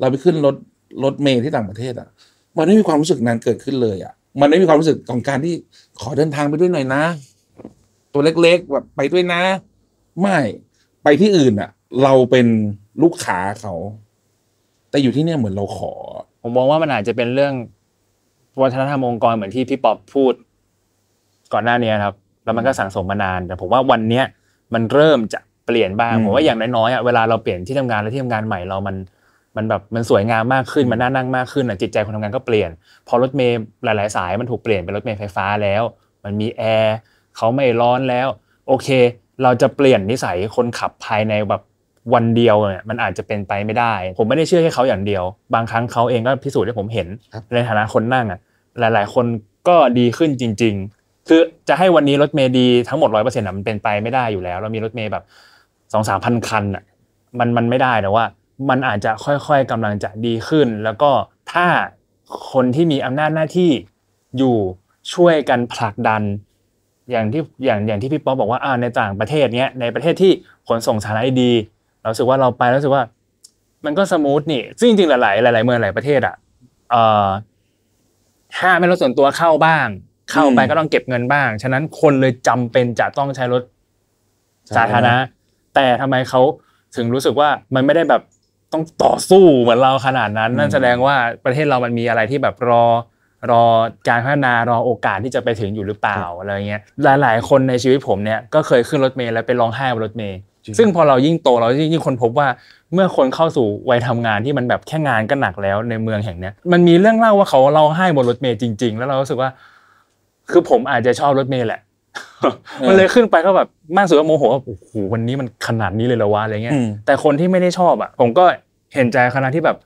เราไปขึ้นรถรถเมล์ที่ต่างประเทศอะมันไม่มีความรู้สึกนั้นเกิดขึ้นเลยอะมันไม่มีความรู้สึกของการที่ขอเดินทางไปด้วยหน่อยนะ ตัวเล็กๆแบบไปด้วยนะ ไม่ไปที่อื่นอ่ะเราเป็นลูกค้าเขา แต่อยู่ที่เนี่ยเหมือนเราขอ ผมมองว่ามันอาจจะเป็นเรื่อง วัฒนธรรมองค์กรเหมือนที่พี่ป๊อบพูด ก่อนหน้านี้ครับแล้วมันก็สั่งสมมานานแต่ ผมว่าวันเนี้ยมันเริ่มจะเปลี่ยนบ้างผมว่าอย่างน้อยๆเวลาเราเปลี่ยนที่ทำงานและที่ทำงานใหม่ เรามัน มันแบบมันสวยงามมากขึ้น มันน่านั่งมากขึ้นอ่ะจิตใจคนทำงานก็เปลี่ยน พอรถเมล์หลายๆสายมันถูกเปลี่ยนเป็นรถเมล์ไฟฟ้าแล้ว มันมีแอร์เขาไม่ร้อนแล้ว โอเค เราจะเปลี่ยนนิสัยคนขับภายในแบบวันเดียวเนี่ยมันอาจจะเป็นไปไม่ได้ ผมไม่ได้เชื่อแค่เขาอย่างเดียว บางครั้งเขาเองก็พิสูจน์ให้ผมเห็น ในฐานะคนนั่งอ่ะหลาย ๆ คนก็ดีขึ้นจริงๆคือจะให้วันนี้รถเมย์ดีทั้งหมดร้อยเปอร์เซ็นต์มันเป็นไปไม่ได้อยู่แล้วเรามีรถเมย์แบบสองสามพันคันอ่ะมัน มันไม่ได้แต่ว่ามันอาจจะค่อย ๆกำลังจะดีขึ้น แล้วก็ถ้าคนที่มีอำนาจหน้าที่อยู่ช่วยกันผลักดัน อย่างที่อย่างอย่างที่พี่ป๊อปบอกว่าอ่าในต่างประเทศเนี้ยในประเทศที่ขนส่งสาธารณะดีเราสึกว่าเราไปแล้วสึกว่า มันก็สมูทนี่ซึ่งจริงๆหลายๆ หลาย ๆ เมืองหลายประเทศอ่ะห้าม่หรถส่วนตัวเข้าบ้าง เข้าไปก็ต้องเก็บเงินบ้างฉะนั้นคนเลยจำเป็นจะต้องใช้รถสาธารณะแต่ทำไมเขาถึงรู้สึกว่ามันไม่ได้แบบต้องต่อสู้เหมือนเราขนาดนั้น นั่นแสดงว่าประเทศเรามันมีอะไรที่แบบรอรอการพัฒนารอโอกาสที่จะไปถึงอยู่หรือเปล่าอะไรเงี้ยหลาย ๆ คนในชีวิตผมเนี่ยก็เคยขึ้นรถเมล์แล้วไปร้องไห้บนรถเมล์ซึ่งพอเรายิ่งโตเรายิ่งคนพบว่าเมื่อคนเข้าสู่วัยทำงานที่มันแบบแค่งานก็หนักแล้ว ในเมืองแห่งนี้มันมีเรื่องเล่าว่าเขาเล่าให้บนรถเมย์จริง ๆ แล้วเรารู้สึกว่า คือผมอาจจะชอบรถเมย์แหละมันเลยขึ้นไปก็แบบมากสุดก็โมโหว่าโอ้โหวันนี้มันขนาดนี้เลยละวะอะไรเงี้ยแต่คนที่ไม่ได้ชอบอ่ะผมก็เห็นใจคณะที่แบบ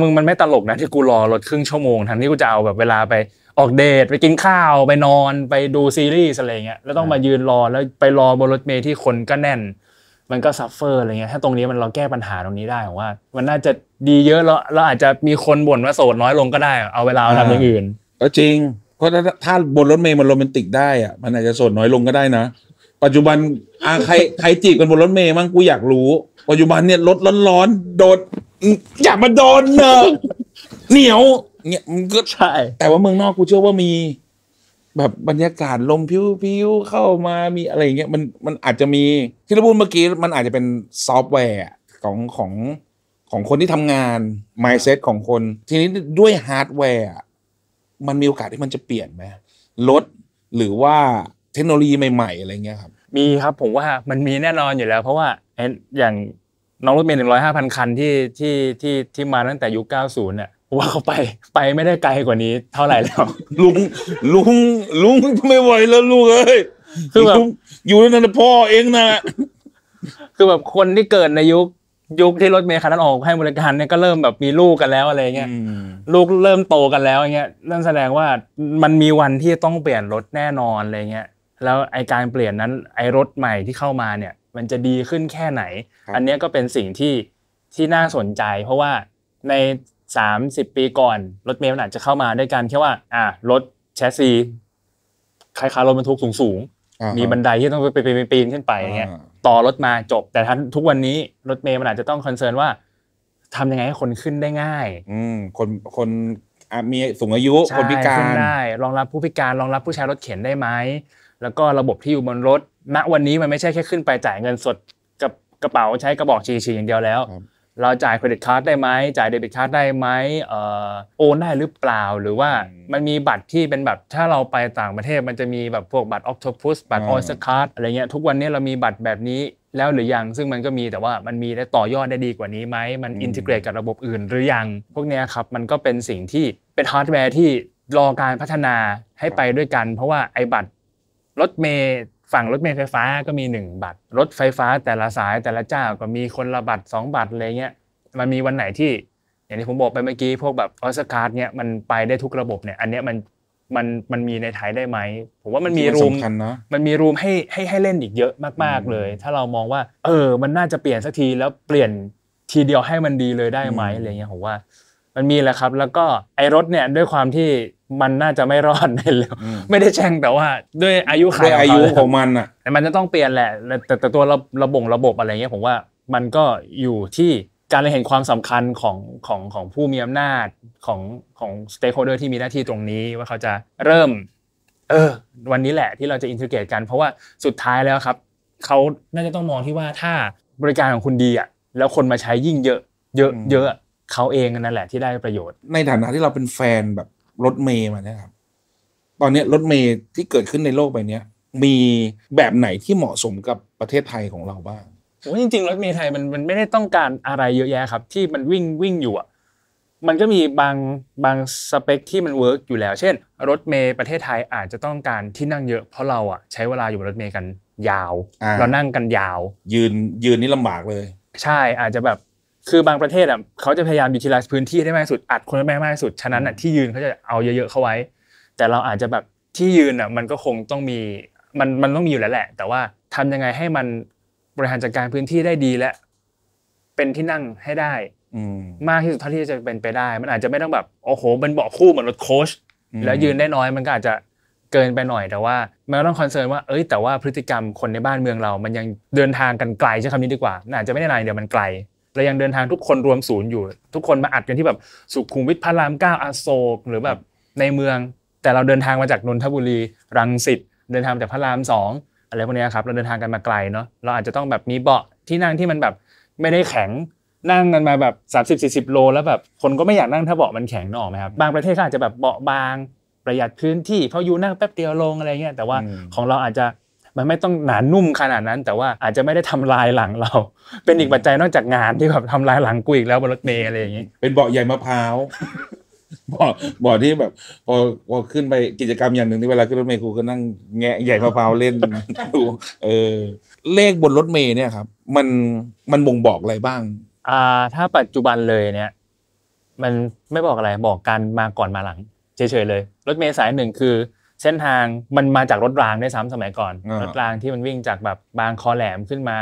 มึงมันไม่ตลกนะที่กูรอรถครึ่งชั่วโมงทั้งที่กูจะเอาแบบเวลาไปออกเดทไปกินข้าวไปนอนไปดูซีรีส์อะไรเงี้ยแล้วต้องมายืนรอแล้วไปรอบนรถเมล์ที่คนก็แน่น มันก็ซัฟเฟอร์อะไรเงี้ยถ้าตรงนี้มันเราแก้ปัญหาตรงนี้ได้ผมว่ามันน่าจะดีเยอะ แล้วเราอาจจะมีคนบ่นว่าโสดน้อยลงก็ได้ เอาเวลาทำอย่างอื่นก็จริง เพราะถ้าถ้าบนรถเมล์มันโรแมนติกได้อะมันอาจจะโสดน้อยลงก็ได้นะปัจจุบันอใครใครจีบกันบนรถเมล์มั้งกูอยากรู้ ปัจจุบันเนี่ยรถร้อนๆโดนอยากมาโดนเนอะเหนียวเนี่ยมันก็ใช่แต่ว่าเมืองนอกกูเชื่อว่ามี แบบบรรยากาศลมพิ้วๆเข้ามามีอะไรเงี้ยมันมันอาจจะมีที่เราพูดเมื่อกี้มันอาจจะเป็นซอฟต์แวร์ของของของคนที่ทำงาน mindset ของคน ทีนี้ด้วยฮาร์ดแวร์มันมีโอกาสที่มันจะเปลี่ยนไหมรถหรือว่าเทคโนโลยีใหม่ๆอะไรเงี้ยครับมีครับ ผมว่ามันมีแน่นอนอยู่แล้ว เพราะว่าอย่างน้องรถเมล์หนึ่งร้อยห้าพันคันที่ที่ที่ที่มาตั้งแต่ยุคเก้าศูนย์เนี่ยว่าเขาไปไปไม่ได้ไกลกว่านี้ เท่าไหร่แล้วลุงลุงลุงไม่ไหวแล้วลูกเอ้ยคือแบบอยู่นั้นพ่อเองนะคือแบบคนที่เกิดในยุค ยุคที่รถเมล์คันนั้นออกให้บริการเนี่ยก็เริ่มแบบมีลูกกันแล้วอะไรเงี้ยลูกเริ่มโตกันแล้วเงี้ย นั่นแสดงว่ามันมีวันที่ต้องเปลี่ยนรถแน่นอนอะไรเงี้ยแล้วไอการเปลี่ยนนั้นไอรถใหม่ที่เข้ามาเนี่ย มันจะดีขึ้นแค่ไหน อันนี้ก็เป็นสิ่งที่ที่น่าสนใจ เพราะว่าใน30ปีก่อนรถเมล์มันอาจจะเข้ามาด้วยกันแค่ว่า อ่ะรถแชสซีคล้ายๆรถบรรทุกสูงๆมีบันไดที่ต้องไปปีนขึ้นไปอย่างเงี้ย ต่อรถมาจบ แต่ทันทุกวันนี้ รถเมล์มันอาจจะต้องคอนเซิร์นว่าทำยังไงให้คนขึ้นได้ง่าย อืมคนคนมีสูงอายุ คนพิการขึ้นได้ รองรับผู้พิการรองรับผู้ใช้รถเข็นได้ไหมแล้วก็ระบบที่อยู่บนรถ ณวันนี้มันไม่ใช่แค่ ขึ้นไปจ่ายเงินสดกับกระเป๋าใช้กระบอกชีชีอย่างเดียวแล้วเราจ่ายเครดิตการ์ดได้ไหมจ่ายเดบิตการ์ดได้ไหมโอนได้หรือเปล่าหรือว่ามันมีบัตรที่เป็นแบบถ้าเราไปต่างประเทศมันจะมีแบบพวกบัตรออคโตพุสบัตรออสการ์ดอะไรเงี้ยทุกวันนี้เรามีบัตรแบบนี้แล้วหรือยัง ซึ่งมันก็มีแต่ว่ามันมีได้ต่อยอดได้ดีกว่านี้ไหมมันอินทิเกรตกับระบบอื่นหรือยัง พวกนี้ครับมันก็เป็นสิ่งที่เป็นฮาร์ดแวร์ที่รอการพัฒนาให้ไปด้วยกัน เพราะว่าไอ้บัตรรถเมย์ฝั่งรถเมล์ไฟฟ้าก็มี1บัตรรถไฟฟ้าแต่ละสายแต่ละเจ้าก็มีคนละบัตร2บัตรอะไรเงี้ยมันมีวันไหนที่อย่างที่ผมบอกไปเมื่อกี้พวกแบบออสการ์ดเนี่ยมันไปได้ทุกระบบเนี่ย อันเนี้ยมันมันมันมีในไทยได้ไหมผมว่ามันมีรูมมันมีรูมให้ให้ให้เล่นอีกเยอะมาก ๆเลย ถ้าเรามองว่า เออ มันน่าจะเปลี่ยนสักทีแล้วเปลี่ยนทีเดียวให้มันดีเลยได้ไหมอะไรเงี้ยผมว่ามันมีแหละครับ แล้วก็ไอรถเนี่ยด้วยความที่มันน่าจะไม่รอดในเร็วไม่ได้แช่งแต่ว่า ด้วยอายุขัยอายุของมันอ่ะมันจะต้องเปลี่ยนแหละ แต่แต่ตัวระบบระบบอะไรเงี้ยผมว่ามันก็อยู่ที่การเห็นความสำคัญของของของผู้มีอำนาจของของสเต็กโฮเดอร์ที่มีหน้าที่ตรงนี้ว่าเขาจะเริ่ม เออ วันนี้แหละที่เราจะอินทิเกรตกัน เพราะว่าสุดท้ายแล้วครับเขาน่าจะต้องมองที่ว่าถ้าบริการของคุณดีอ่ะแล้วคนมาใช้ยิ่งเยอะ เยอะเยอะเขาเองนั่นแหละที่ได้ประโยชน์ในฐานะที่เราเป็นแฟนแบบรถเมย์มาเนี่ยครับตอนนี้รถเมย์ที่เกิดขึ้นในโลกใบนี้มีแบบไหนที่เหมาะสมกับประเทศไทยของเราบ้างผมว่าจริง ๆ รถเมย์ไทยมันมันไม่ได้ต้องการอะไรเยอะแยะครับ ที่มันวิ่งวิ่งอยู่อ่ะมันก็มีบางบางสเปคที่มันเวิร์กอยู่แล้ว เช่น รถเมย์ประเทศไทยอาจจะต้องการที่นั่งเยอะเพราะเราอ่ะใช้เวลาอยู่บนรถเมย์กันยาว เรานั่งกันยาว ยืนยืนนี่ลำบากเลย ใช่อาจจะแบบคือบางประเทศอ่ะเขาจะพยายามยูทิลไลซ์พื้นที่ได้มากสุดอัดคนได้มากที่สุดฉะนั้นอ่ะที่ยืนเขาจะเอาเยอะๆเข้าไว้ แต่เราอาจจะแบบที่ยืนอ่ะ มันก็คงต้องมีมันมันต้องมีอยู่แล้วแหละ แต่ว่าทำยังไงให้มันบริหารจัดการพื้นที่ได้ดีและ เป็นที่นั่งให้ได้มากที่สุดเท่าที่จะเป็นไปได้ มันอาจจะไม่ต้องแบบโอ้โหเป็นเบาะคู่เหมือนรถโค้ชแล้วยืนได้น้อย มันก็อาจจะเกินไปหน่อยแต่ว่ามันต้องคอนเซิร์นว่า เอ้ยแต่ว่า พฤติกรรมคนในบ้านเมืองเรา มันยังเดินทางกันไกลใช้คำนี้ดีกว่าอาจจะไม่ได้นานเดี๋ยวมันไกลเรายังเดินทางทุกคนรวมศูนย์อยู่ ทุกคนมาอัดกันที่แบบสุขุมวิทพระรามเก้าอโศก หรือแบบในเมือง แต่เราเดินทางมาจากนนทบุรีรังสิตเดินทางจากพระรามสองอะไรพวกนี้ครับ เราเดินทางกันมาไกลเนาะเราอาจจะต้องแบบมีเบาะที่นั่งที่มันแบบไม่ได้แข็งนั่งกันมาแบบ 30-40 โล แล้วแบบคนก็ไม่อยากนั่งถ้าเบาะมันแข็งนอกไหมครับบางประเทศก็อาจจะแบบเบาะบางประหยัดพื้นที่เพราะอยู่นั่งแป๊บเดียวลงอะไรเงี้ยแต่ว่าของเราอาจจะมันไม่ต้องหนานุ่มขนาดนั้น แต่ว่าอาจจะไม่ได้ทำลายหลังเรา เป็นอีกปัจจัยนอกจากงานที่แบบทำลายหลังกูอีกแล้วบนรถเมล์อะไรอย่างนี้เป็นเบาะใหญ่มะพร้าวบะเบาะที่แบบ พอพอขึ้นไปกิจกรรมอย่างหนึ่งที่เวลาขึ้นรถเมล์ครูก็นั่งแงะใหญ่มะพร้าวเล่นูเออ เลขบนรถเมล์เนี่ยครับ มันมันบ่งบอกอะไรบ้าง อ่า ถ้าปัจจุบันเลยเนี่ย มันไม่บอกอะไรบอกการมาก่อนมาหลังเฉยๆเลยรถเมล์สายหนึ่งคือเส้นทางมันมาจากรถรางได้ซ้ำสมัยก่อนรถรางที่มันวิ่งจากแบบบางคอแหลมขึ้นมา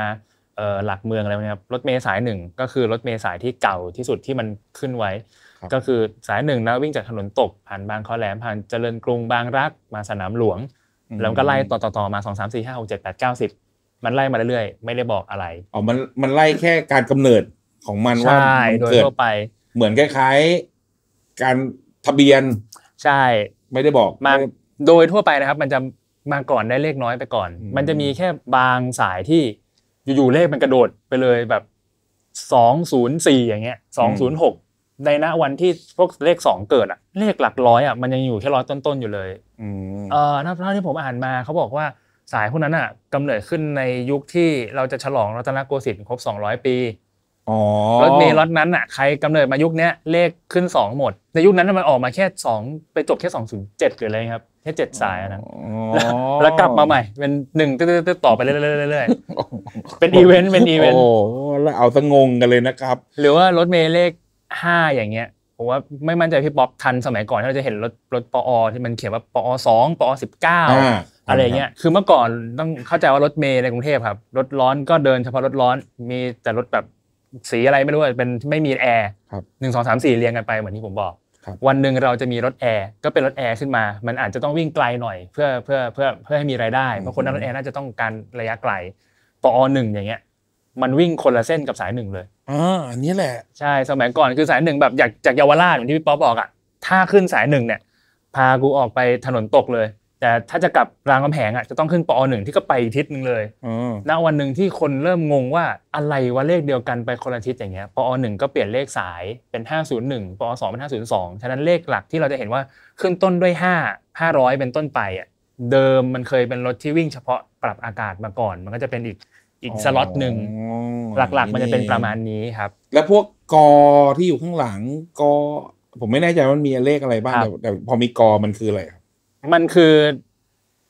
หลักเมืองอะไรเนี่ยรถเมย์สายหนึ่งก็คือรถเมย์สายที่เก่าที่สุดที่มันขึ้นไว้ ก็คือสายหนึ่งนะวิ่งจากถนนตก ผ่านบางคอแหลมผ่านเจริญกรุงบางรักมาสนามหลวงแล้วก็ไล่ต่อต่อมาสองสามสี่ห้าหกเจ็ดแปดเก้าสิบมันไล่มาเรื่อยๆไม่ได้บอกอะไรอ๋อมันมันไล่แค่การกำเนิดของมันว่าโดยทั่วไป เหมือนคล้ายๆการทะเบียนใช่ไม่ได้บอกมาโดยทั่วไปนะครับ มันจะมาก่อนได้เลขน้อยไปก่อน มันจะมีแค่บางสายที่อยู่ๆเลขมันกระโดดไปเลยแบบสองศูนย์สี่อย่างเงี้ยสองศูนย์หกในณวันที่พวกเลขสองเกิดอะเลขหลักร้อยอะมันยังอยู่แค่ร้อยต้นๆอยู่เลยเอ่อเท่าที่ผมอ่านมาเขาบอกว่าสายพวกนั้นอะกำเนิดขึ้นในยุคที่เราจะฉลองรัตนโกสินทร์ครบสองร้อยปีรถเมล์รถนั้นอ่ะใครกำเนิดมายุคนี้เลขขึ้น 2 หมด ในยุคนั้นมันออกมาแค่2ไปจบแค่ 207หรืออะไรครับแค่เจ็ดสายนะแล้วกลับมาใหม่เป็นหนึ่งต่อไปเรื่อยๆเป็นอีเวนต์เป็นอีเวนต์โอ้แล้วเอาสงงกันเลยนะครับหรือว่ารถเมล์เลขห้าอย่างเงี้ยผมว่าไม่มั่นใจพี่ป๊อกทันสมัยก่อนที่เราจะเห็นรถรถปอ ที่มันเขียนว่าปอสองปอสิบเก้าอะไรเงี้ยคือเมื่อก่อนต้องเข้าใจว่ารถเมล์ในกรุงเทพครับรถร้อนก็เดินเฉพาะรถร้อนมีแต่รถแบบสีอะไรไม่รู้เป็นไม่มีแอร์หนึ่งสองสามสี่เรียงกันไปเหมือนที่ผมบอกวันหนึ่งเราจะมีรถแอร์ก็เป็นรถแอร์ขึ้นมามันอาจจะต้องวิ่งไกลหน่อย เพื่อเพื่อเพื่อเพื่อให้มีรายได้เพราะคนนั่งรถแอร์น่าจะต้องการระยะไกลปอหนึ่งอย่างเงี้ย มันวิ่งคนละเส้นกับสายหนึ่งเลยอ่าอันนี้แหละใช่สมัยก่อนคือสายหนึ่งแบบจากจากเยาวราชเหมือนที่พี่ป๊อปบอกอ่ะถ้าขึ้นสายหนึ่งเนี่ย พากูออกไปถนนตกเลยแต่ถ้าจะกลับรางกำแหงอ่ะจะต้องขึ้นปอหนึ่งที่ก็ไปทิศนึ่งเลยณวันหนึ่งที่คนเริ่มงงว่าอะไรว่าเลขเดียวกันไปคนละทิศอย่างเงี้ยปอหนึ่งก็เปลี่ยนเลขสายเป็น 501ปอสองเป็น502 ฉะนั้นเลขหลักที่เราจะเห็นว่าขึ้นต้นด้วย5 500 เป็นต้นไปอ่ะเดิมมันเคยเป็นรถที่วิ่ง เฉพาะปรับอากาศมาก่อน มันก็จะเป็นอีกอีกสล็อตหนึ่งหลัก ๆ มันจะเป็นประมาณนี้ครับและพวกกอที่อยู่ข้างหลังกอผมไม่แน่ใจว่ามันมีเลขอะไรบ้าง แต่พอมีกอมันคืออะไรครับมันคือ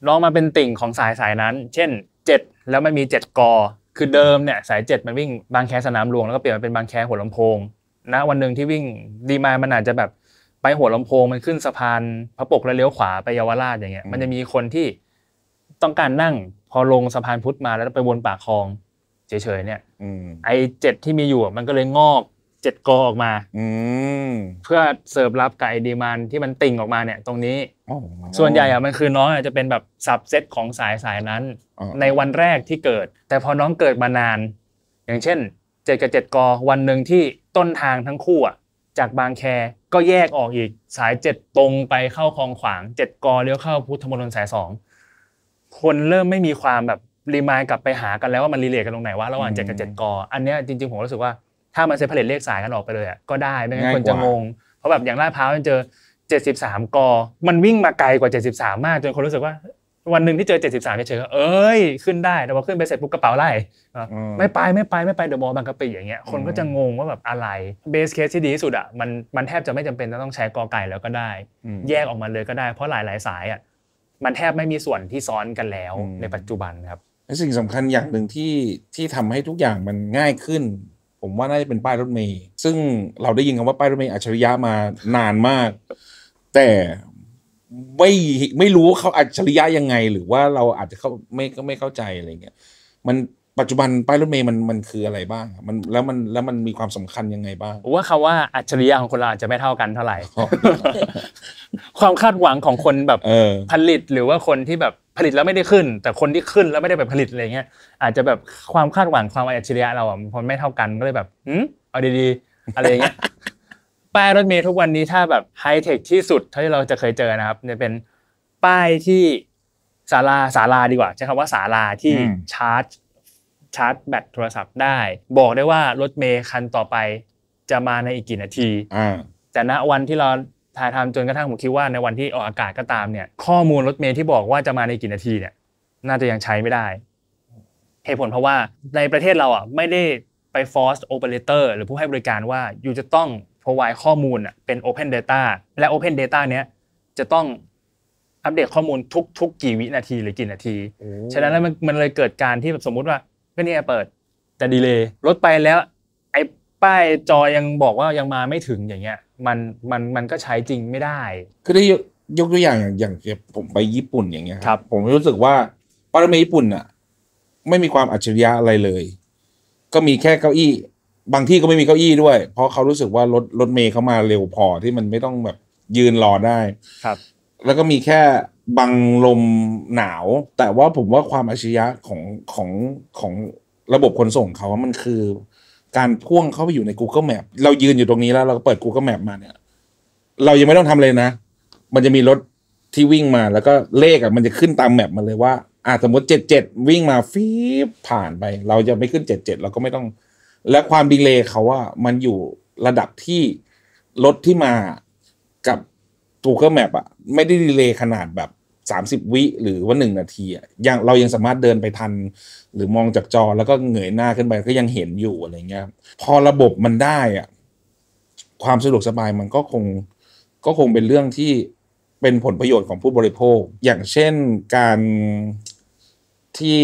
ร้องมาเป็นติ่งของสายสายนั้น เช่นเจ็ดแล้วมันมีเจ็ดกอคือเดิมเนี่ย สายเจ็ดมันวิ่งบางแคสนามหลวง แล้วก็เปลี่ยนมาเป็นบางแคหัวลำโพงนะวันหนึ่งที่วิ่งดีมามันอาจจะแบบไปหัวลำโพงมันขึ้นสะพาน พระปกแล้วเลี้ยวขวาไปเยาวราชอย่างเงี้ย มันจะมีคนที่ต้องการนั่ง พอลงสะพานพุทธมาแล้วไปวนปากคลองเฉยๆเนี่ยไอเจ็ดที่มีอยู่มันก็เลยงอกเจ็ดกอออกมาเพื่อเสิร์ฟรับกับไอดีมันที่มันติ่งออกมาเนี่ยตรงนี้ส่วนใหญ่อะมันคือน้องอาจจะเป็นแบบสับเซตของสายสายนั้น ในวันแรกที่เกิด แต่พอน้องเกิดมานาน อย่างเช่นเจ็ดกับเจ็ดกอวันหนึ่งที่ต้นทางทั้งคู่อะจากบางแคก็แยกออกอีกสายเจ็ดตรงไปเข้าคลองขวางเจ็ดกอเลี้ยวเข้าพุทธมณฑลสายสองคนเริ่มไม่มีความแบบรีมายกลับไปหากันแล้วว่ามันรีเลทกันตรงไหนว่าระหว่างเจ็ดกับเจ็ดกออันนี้จริงๆผมรู้สึกว่าถ้ามันเซ็เปอลตเลขสายกันออกไปเลยอ่ะก็ได้ไม่งั้นคนจะงงเพราะแบบอย่างลาดพร้าวเจอ73กอมันวิ่งมาไกลกว่า73มากจนคนรู้สึกว่าวันหนึ่งที่เจอ73เฉยๆก็เอ้ยขึ้นได้แต่พอขึ้นไปเสร็จปุ๊บกระเป๋าไล่ไม่ไปไม่ไปไม่ไปเดอะมอลล์บางกะปิอย่างเงี้ยคนก็จะงงว่าแบบอะไรเบสเคสที่ดีที่สุดอ่ะมันมันแทบจะไม่จำเป็นต้องใช้กอไก่แล้วก็ได้ แยกออกมาเลยก็ได้ เพราะหลายๆสายอ่ะมันแทบไม่มีส่วนที่ซ้อนกันแล้วในปัจจุบันครับสิ่งสำคัญอย่างหนึ่งที่ที่ทำให้ทุกอย่างมันง่ายขึ้นผมว่าน่าจะเป็นป้ายรถเมย์ซึ่งเราได้ยินคำว่าป้ายรถเมย์อัจฉริยะมานานมาก แต่ ไม่ไม่รู้เขาอัจฉริยะยังไง หรือว่าเราอาจจะเข้าไม่ก็ไม่เข้าใจอะไรเงี้ยมันปัจจุบันป้ายรถเมย์มันมันคืออะไรบ้างมันแล้วมันแล้วมันมีความสำคัญยังไงบ้างว่าคำาว่าอัจฉริยะของคนเราจะไม่เท่ากันเท่าไหร่ ความคาดหวังของคนแบบผลิตหรือว่าคนที่แบบผลิตแล้วไม่ได้ขึ้น แต่คนที่ขึ้นแล้วไม่ได้ไปผลิตอะไรเงี้ย อาจจะแบบความคาดหวังความอัจฉริยะ เราอ่ะมันไม่เท่ากันก็เลยแบบอืมเอาดีๆอะไรเงี้ยป้ายรถเมย์ทุกวันนี้ถ้าแบบไฮเทค ที่สุด เท่าที่เราจะเคยเจอนะครับจะเป็นป้ายที่ศาลาศาลาดีกว่าใช้คำว่าศาลาที่ชาร์จชาร์จแบตโทรศัพท์ได้บอกได้ว่ารถเมย์คันต่อไปจะมาในอีกกี่นาทีแต่ณวันที่เราถ่ายทำจนกระทั่งผมคิดว่าในวันที่ออกอากาศก็ตามเนี่ย ข้อมูลรถเมย์ที่บอกว่าจะมาในกี่นาทีเนี่ย น่าจะยังใช้ไม่ได้เหตุผลเพราะว่าในประเทศเราอ่ะไม่ได้ไปฟอ์สโอเปอเรเตอร์หรือผู้ให้บริการว่าอยู่จะต้องพรวายข้อมูลเป็น Open Data และ Open Data เนี้ยจะต้องอัปเดตข้อมูลทุก ๆกกี่วินาทีหรือกี่นาทีฉะนั้นแล้วมันเลยเกิดการที่แบบสมมุติว่าก็เนี่ยเปิดจะดีเลยรถไปแล้ว ไอ้ป้ายจอยังบอกว่ายังมาไม่ถึงอย่างเงี้ยมันมันมันก็ใช้จริงไม่ได้คือได้ยกตัวอย่างอย่างอย่างผมไปญี่ปุ่นอย่างเงี้ยครับผมรู้สึกว่าปรเมญี่ปุ่นอะไม่มีความอัจฉริยะอะไรเลย ก็มีแค่เก้าอี้ บางที่ก็ไม่มีเก้าอี้ด้วย เพราะเขารู้สึกว่ารถรถเมย์เขามาเร็วพอที่มันไม่ต้องแบบยืนรอได้ครับ แล้วก็มีแค่บังลมหนาว แต่ว่าผมว่าความอาชญะของของของระบบขนส่งเขามันคือ การพ่วงเข้าไปอยู่ใน Google Map เรายืนอยู่ตรงนี้แล้ว เราก็เปิด Google Map มาเนี่ย เรายังไม่ต้องทำเลยนะ มันจะมีรถที่วิ่งมาแล้วก็เลขอ่ะมันจะขึ้นตามแมปมาเลยว่าอ่าสมมติเจ็ดเจ็ดวิ่งมาฟีบผ่านไป เราจะไม่ขึ้นเจ็ดเจ็ดเราก็ไม่ต้อง และความดีเลย์เขาว่ามันอยู่ระดับที่รถที่มากับกูเกิลแมปอะไม่ได้ดีเลย์ขนาดแบบ30 วิ หรือว่า 1 นาทีอะยังเรายังสามารถเดินไปทันหรือมองจากจอแล้วก็เหงยหน้าขึ้นไปก็ยังเห็นอยู่อะไรเงี้ย พอระบบมันได้อะความสะดวกสบายมันก็คงก็คงเป็นเรื่องที่เป็นผลประโยชน์ของผู้บริโภค อย่างเช่นการที่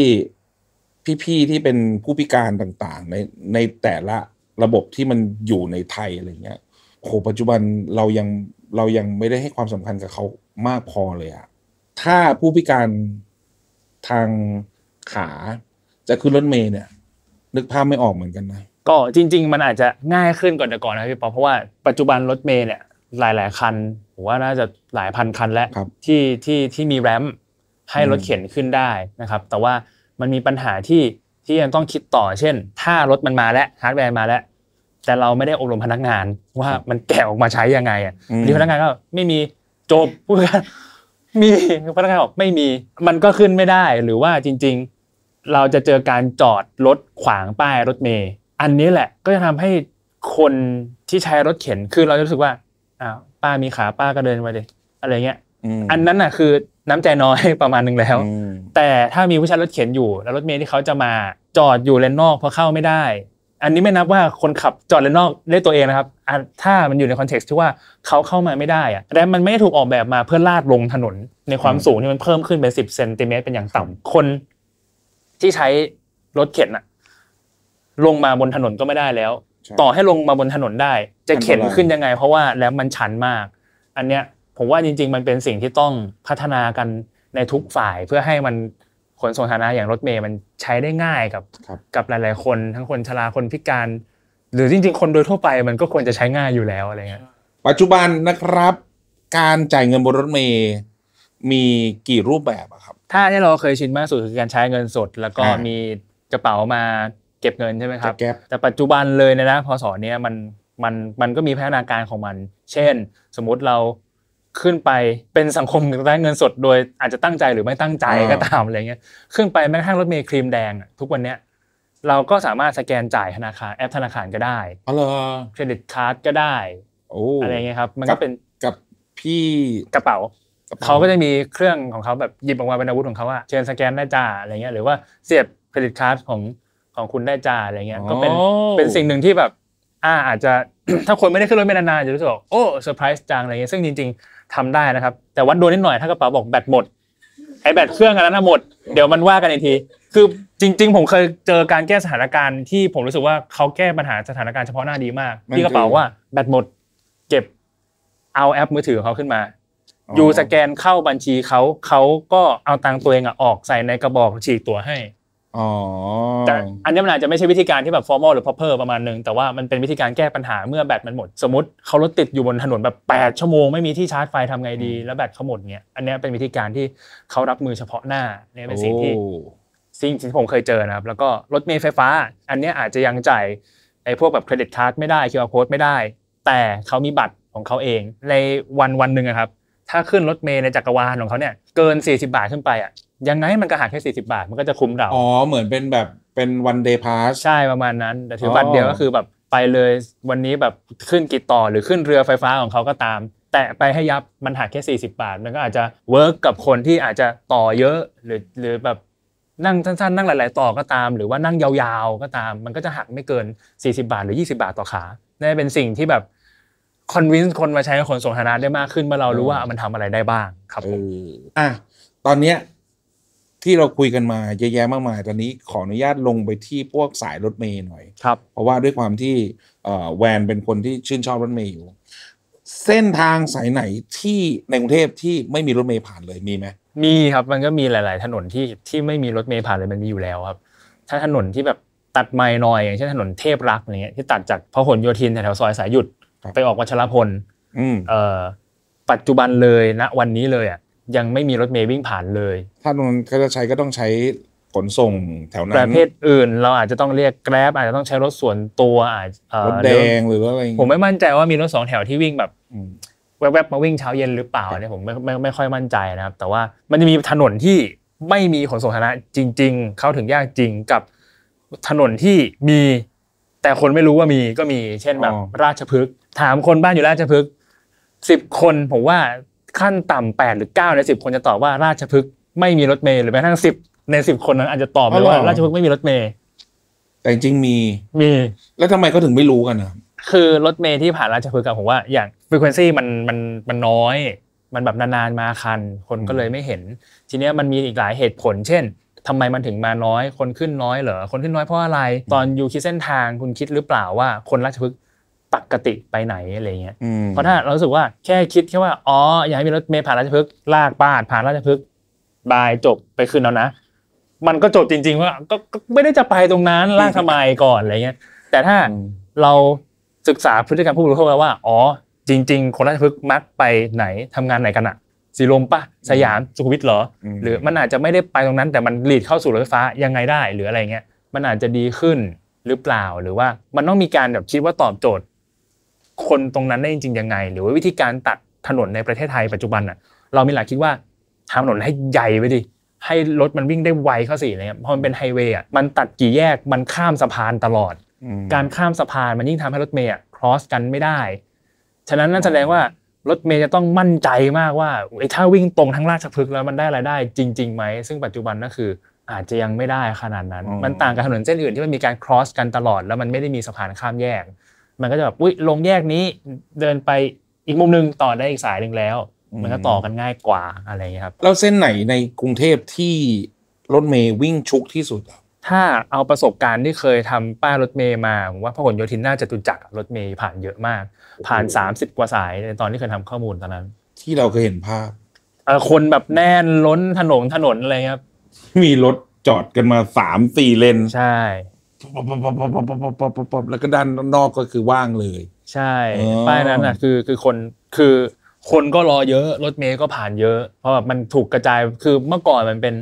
พี่ๆที่เป็นผู้พิการต่าง ๆ ในในแต่ละระบบที่มันอยู่ในไทยอะไรเงี้ยโหปัจจุบันเรายังเรายังไม่ได้ให้ความสำคัญกับเขามากพอเลยอะถ้าผู้พิการทางขาจะขึ้นรถเมย์เนี่ย นึกภาพไม่ออกเหมือนกันนะ ก็จริง ๆมันอาจจะง่ายขึ้นก่่นแต่ก่อนนะพี่ป๊อเพราะว่าปัจจุบันรถเมย์เนี่ยหลาย ๆ คันผมว่าน่าจะหลายพันคันแล้วที่ที่ที่มีแรมให้รถเข็นขึ้นได้นะครับ แต่ว่ามันมีปัญหาที่ที่ยังต้องคิดต่อเช่น ถ้ารถมันมาแล้วฮาร์ดแวร์มาแล้วแต่เราไม่ได้อบรมพนักงาน ว่ามันแกะออกมาใช้ยังไงอ่ะทีพนักงานก็ไม่มีจบผู้กันมีพนักงานบอกไม่มีมันก็ขึ้นไม่ได้ หรือว่าจริง ๆ เราจะเจอการจอดรถขวางป้ายรถเมย์อันนี้แหละ ก็จะทำให้คนที่ใช้รถเข็นคือเราจะรู้สึกว่าอ้าวป้ามีขาป้าก็เดินไปเลยอะไรเงี้ยอันนั้นน่ะคือ น้ำใจน้อยประมาณนึงแล้วแต่ถ้ามีผู้ใช้รถเข็นอยู่แล้วรถเมย์ที่เขาจะมาจอดอยู่เลนนอกเพราะเข้าไม่ได้อันนี้ไม่นับว่าคนขับจอดเลนนอกได้ตัวเองนะครับถ้ามันอยู่ในคอนเท็กซ์ที่ว่าเขาเข้ามาไม่ได้อะและมันไม่ถูกออกแบบมาเพื่อลาดลงถนนในความสูงที่มันเพิ่มขึ้นเป็นสิบเซนติเมตรเป็นอย่างต่ำคน ที่ใช้รถเข็นอะลงมาบนถนนก็ไม่ได้แล้ว ต่อให้ลงมาบนถนนได้ จะเข็นขึ้นยังไง เพราะว่า แล้วมันชันมาก อันเนี้ยผมว่าจริง ๆ มันเป็นสิ่งที่ต้องพัฒนากันในทุกฝ่ายเพื่อให้มันขนส่งสาธารณะอย่างรถเมย์มันใช้ได้ง่ายกับ กับหลายๆคนทั้งคนชราคนพิการ หรือจริงๆ คนโดยทั่วไปมันก็ควรจะใช้ง่ายอยู่แล้วอะไรเงี้ยปัจจุบันนะครับ การจ่ายเงินบนรถเมย์มีกี่รูปแบบอะครับถ้าที่เราเคยชินมากสุดคือการใช้เงินสด แล้วก็มีกระเป๋ามาเก็บเงินใช่ไหมครับแต่ปัจจุบันเลยนะนะพอสอนเนี้ยมันมันมันก็มีพัฒนาการของมัน เช่น สมมติเราขึ้นไปเป็นสังคมได้เงินสดโดยอาจจะตั้งใจหรือไม่ตั้งใจก็ตามอะไรเงี้ยขึ้นไปแม้กระทั่งรถเมล์ครีมแดงทุกวันเนี้ย เราก็สามารถสแกนจ่ายธนาคารแอปธนาคารก็ได้อ๋เรเครดิตการ์ดก็ได้อะไรเงี้ยครับมันก็เป็นกับพี่กระเป๋าเขาก็จะมีเครื่องของเขาแบบหยิบออกมาเป็นอาวุธของเขาว่าเชิญสแกนได้จ่าอะไรเงี้ยหรือว่าเสียบเครดิตการ์ดของของคุณได้จ่าอะไรเงี้ยก็เป็นเป็นสิ่งหนึ่งที่แบบอ่าอาจจะถ้าคนไม่ได้ขึ้นรถเมล์นานๆจะรู้สึกโอ้เซอร์ไพรส์จังอะไรเงี้ยซึ่งจริงๆทำได้นะครับแต่วัดดนนิดหน่อยถ้ากระเป๋าบอกแบตหมดไอแบตเครื่องอันนั้นหมดเดี๋ยวมันว่ากันอีกที คือจริง ๆ ผมเคยเจอการแก้สถานการณ์ที่ผมรู้สึกว่าเขาแก้ปัญหาสถานการณ์เฉพาะหน้าดีมากที่กระเป๋าว่าแบตหมด เก็บเอาแอปมือถือเขาขึ้นมา อยู่สแกนเข้าบัญชีเขาเขาก็เอาตังตัวเองออกใส่ในกระบอกฉีกตัวให้แต่อันนี้มันอาจจะไม่ใช่วิธีการที่แบบ formal หรือ proper ประมาณนึงแต่ว่ามันเป็นวิธีการแก้ปัญหาเมื่อแบตมันหมดสมมติเขารถติดอยู่บนถนนแบบ 8 ชั่วโมงไม่มีที่ชาร์จไฟ ทำไงดี แล้วแบตเขาหมดเนี่ยอันนี้เป็นวิธีการที่เขารับมือเฉพาะหน้าเนี่ยเป็นสิ่งที่สิ่งที่ผมเคยเจอนะครับ แล้วก็รถเมล์ไฟฟ้า อันนี้อาจจะยังจ่ายไอ้พวกแบบเครดิตการ์ดไม่ได้คร์โค้ดไม่ได้ แต่เขามีบัตรของเขาเองในวันวันหนึ่งครับถ้าขึ้นรถเมย์ในจักรวาลของเขาเนี่ยเกิน 40 บาทขึ้นไปอ่ะยังไงมันก็หักแค่ 40 บาทมันก็จะคุ้มเราอ๋อเหมือนเป็นแบบเป็นวันเดย์พาสใช่ประมาณนั้นแต่ถือบัตรเดียวก็คือแบบไปเลยวันนี้แบบขึ้นกี่ต่อหรือขึ้นเรือไฟฟ้าของเขาก็ตาม แตะไปให้ยับมันหักแค่ 40 บาทมันก็อาจจะเวิร์กกับคนที่อาจจะต่อเยอะหรือหรือแบบนั่งสั้นๆนั่งหลายๆ ต่อก็ตาม หรือว่านั่งยาวๆก็ตาม มันก็จะหักไม่เกิน 40 บาทหรือ20บาทต่อขาได้เป็นสิ่งที่แบบคอนวินส์คนมาใช้ขนส่งสาารได้มากขึ้นเมื่อเรารู้ว่ามันทำอะไรได้บ้างครับผมอ่ะตอนเนี้ยที่เราคุยกันมาเยอะแยะมากมาย ตอนนี้ขออนุญาตลงไปที่พวกสายรถเมย์หน่อยครับ เพราะว่าด้วยความที่แวนเป็นคนที่ชื่นชอบรถเมย์อยู่ เส้นทางสายไหนที่ ในกรุงเทพที่ไม่มีรถเมย์ผ่านเลยมีไหมมีครับ มันก็มีหลาย ๆ ถนนที่ที่ไม่มีรถเมย์ผ่านเลยมันมีอยู่แล้วครับ ถ้าถนนที่แบบตัดไม้หน่อย อย่างเช่นถนนเทพรักอเงี้ยที่ตัดจากพหลโยธิน แถวซอยสายหยุดไปออกวัชรพลปัจจุบันเลยณวันนี้เลยอ่ะยังไม่มีรถเมย์วิ่งผ่านเลยถ้านนขาจะใช้ก็ต้องใช้ขนส่งแถวนั้นประเภทอื่น เราอาจจะต้องเรียกแกร็บอาจจะต้องใช้รถส่วนตัวอาจรถแดงหรือว่าอะไรผมไม่มั่นใจว่ามีรถสองแถวที่วิ่งแบบแวบๆมาวิ่งเช้าเย็นหรือเปล่าเนี่ยผมไม่ไม่ไม่ค่อยมั่นใจนะครับ แต่ว่ามันจะมีถนนที่ไม่มีขนส่งสาธารณะจริง ๆ เข้าถึงยากจริงกับถนนที่มี แต่คนไม่รู้ว่ามีก็มีเช่นแบบราชพฤกษ์ถามคนบ้านอยู่ราชพฤกษ์สิบคนผมว่าขั้นต่ำแปดหรือเก้าในสิบคนจะตอบว่าราชพฤกษ์ไม่มีรถเมย์หรือแม้กระทั่งสิบในสิบคนนั้นอาจจะตอบเลยว่าราชพฤกษ์ไม่มีรถเมย์แต่จริงมีมีแล้วทำไมก็ถึงไม่รู้กันนะคือรถเมย์ที่ผ่านราชพฤกษ์ผมว่า อย่างฟรีเควนซี่มันมันมันน้อย มันแบบนานๆมาคันคนก็เลยไม่เห็น ทีเนี้ยมันมีอีกหลายเหตุผล เช่นทำไมมันถึงมาน้อยคนขึ้นน้อยเหรอคนขึ้นน้อยเพราะอะไรตอนอยู่คิดเส้นทางคุณคิดหรือเปล่าว่า คนราชพฤกษ์ปกติไปไหนอะไรเงี้ย เพราะถ้าเราสึกว่าแค่คิดแค่ว่าอ๋ออยากให้มีรถเมล์ผ่านราชพฤกษ์ลากปาดผ่านราชพฤกษ์บายจบไปคืนแล้วนะ มันก็จบจริงๆว่าก็ไม่ได้จะไปตรงนั้นลากทำไมก่อนอะไรเงี้ยแต่ถ้าเราศึกษาพฤติกรรมผู้บริโภคแล้วว่า อ๋อ จริง ๆ คนราชพฤกษ์มักไปไหนทำงานไหนกันอะสีลมปะสยามสุขวิทเหรอ หรือ มันอาจจะไม่ได้ไปตรงนั้น แต่มันหลีดเข้าสู่รถไฟฟ้ายังไงได้หรืออะไรเงี้ย มันอาจจะดีขึ้นหรือเปล่าหรือว่ามันต้องมีการแบบคิดว่าตอบโจทย์คนตรงนั้นได้จริงๆยังไง หรือว่าวิธีการตัดถนนในประเทศไทยปัจจุบันอ่ะเรามีหลักคิดว่าทำถนนให้ใหญ่ไปดิให้รถมันวิ่งได้ไวข้อสเลยครเบีพยพะมันเป็นไฮเวย์อ่ะมันตัดกี่แยกมันข้ามสะพานตลอด การข้ามสะพานมันยิ่งทำให้รถเมย์อ่ะครอสกันไม่ได้ฉะนั้นนั่นแสดงว่ารถเมย์จะต้องมั่นใจมากว่าถ้าวิ่งตรงทั้งราชพฤกษ์แล้วมันได้รายได้จริงๆไหมซึ่งปัจจุบันนั่นคืออาจจะยังไม่ได้ขนาดนั้น มันต่างกับถนนเส้นอื่นที่มันมีการครอสกันตลอดแล้วมันไม่ได้มีสะพานข้ามแยกมันก็จะแบบอุ้ยลงแยกนี้เดินไปอีกมุมหนึ่งต่อได้อีกสายหนึ่งแล้วมันก็ต่อกันง่ายกว่าอะไรอย่างนี้ครับแล้ว เส้นไหนในกรุงเทพที่รถเมย์วิ่งชุกที่สุด ถ้าเอาประสบการณ์ที่เคยทำป้ายรถเมย์มาว่าพหลโยธินน่าจะตุจักรถเมย์ผ่านเยอะมาก ผ่าน 30 กว่าสายในตอนที่เคยทำข้อมูลตอนนั้น ที่เราเคยเห็นภาพ คนแบบแน่นล้นถนนถนนอะไรครับ มีรถจอดกันมาสามสี่เลนใช่แล้วก็ด้านนอกก็คือว่างเลย ใช่ ป้ายนั้นอ่ะคือคือคนคือคนก็รอเยอะรถเมย์ก็ผ่านเยอะเพราะแบบมันถูกกระจายคือเมื่อก่อนมันเป็น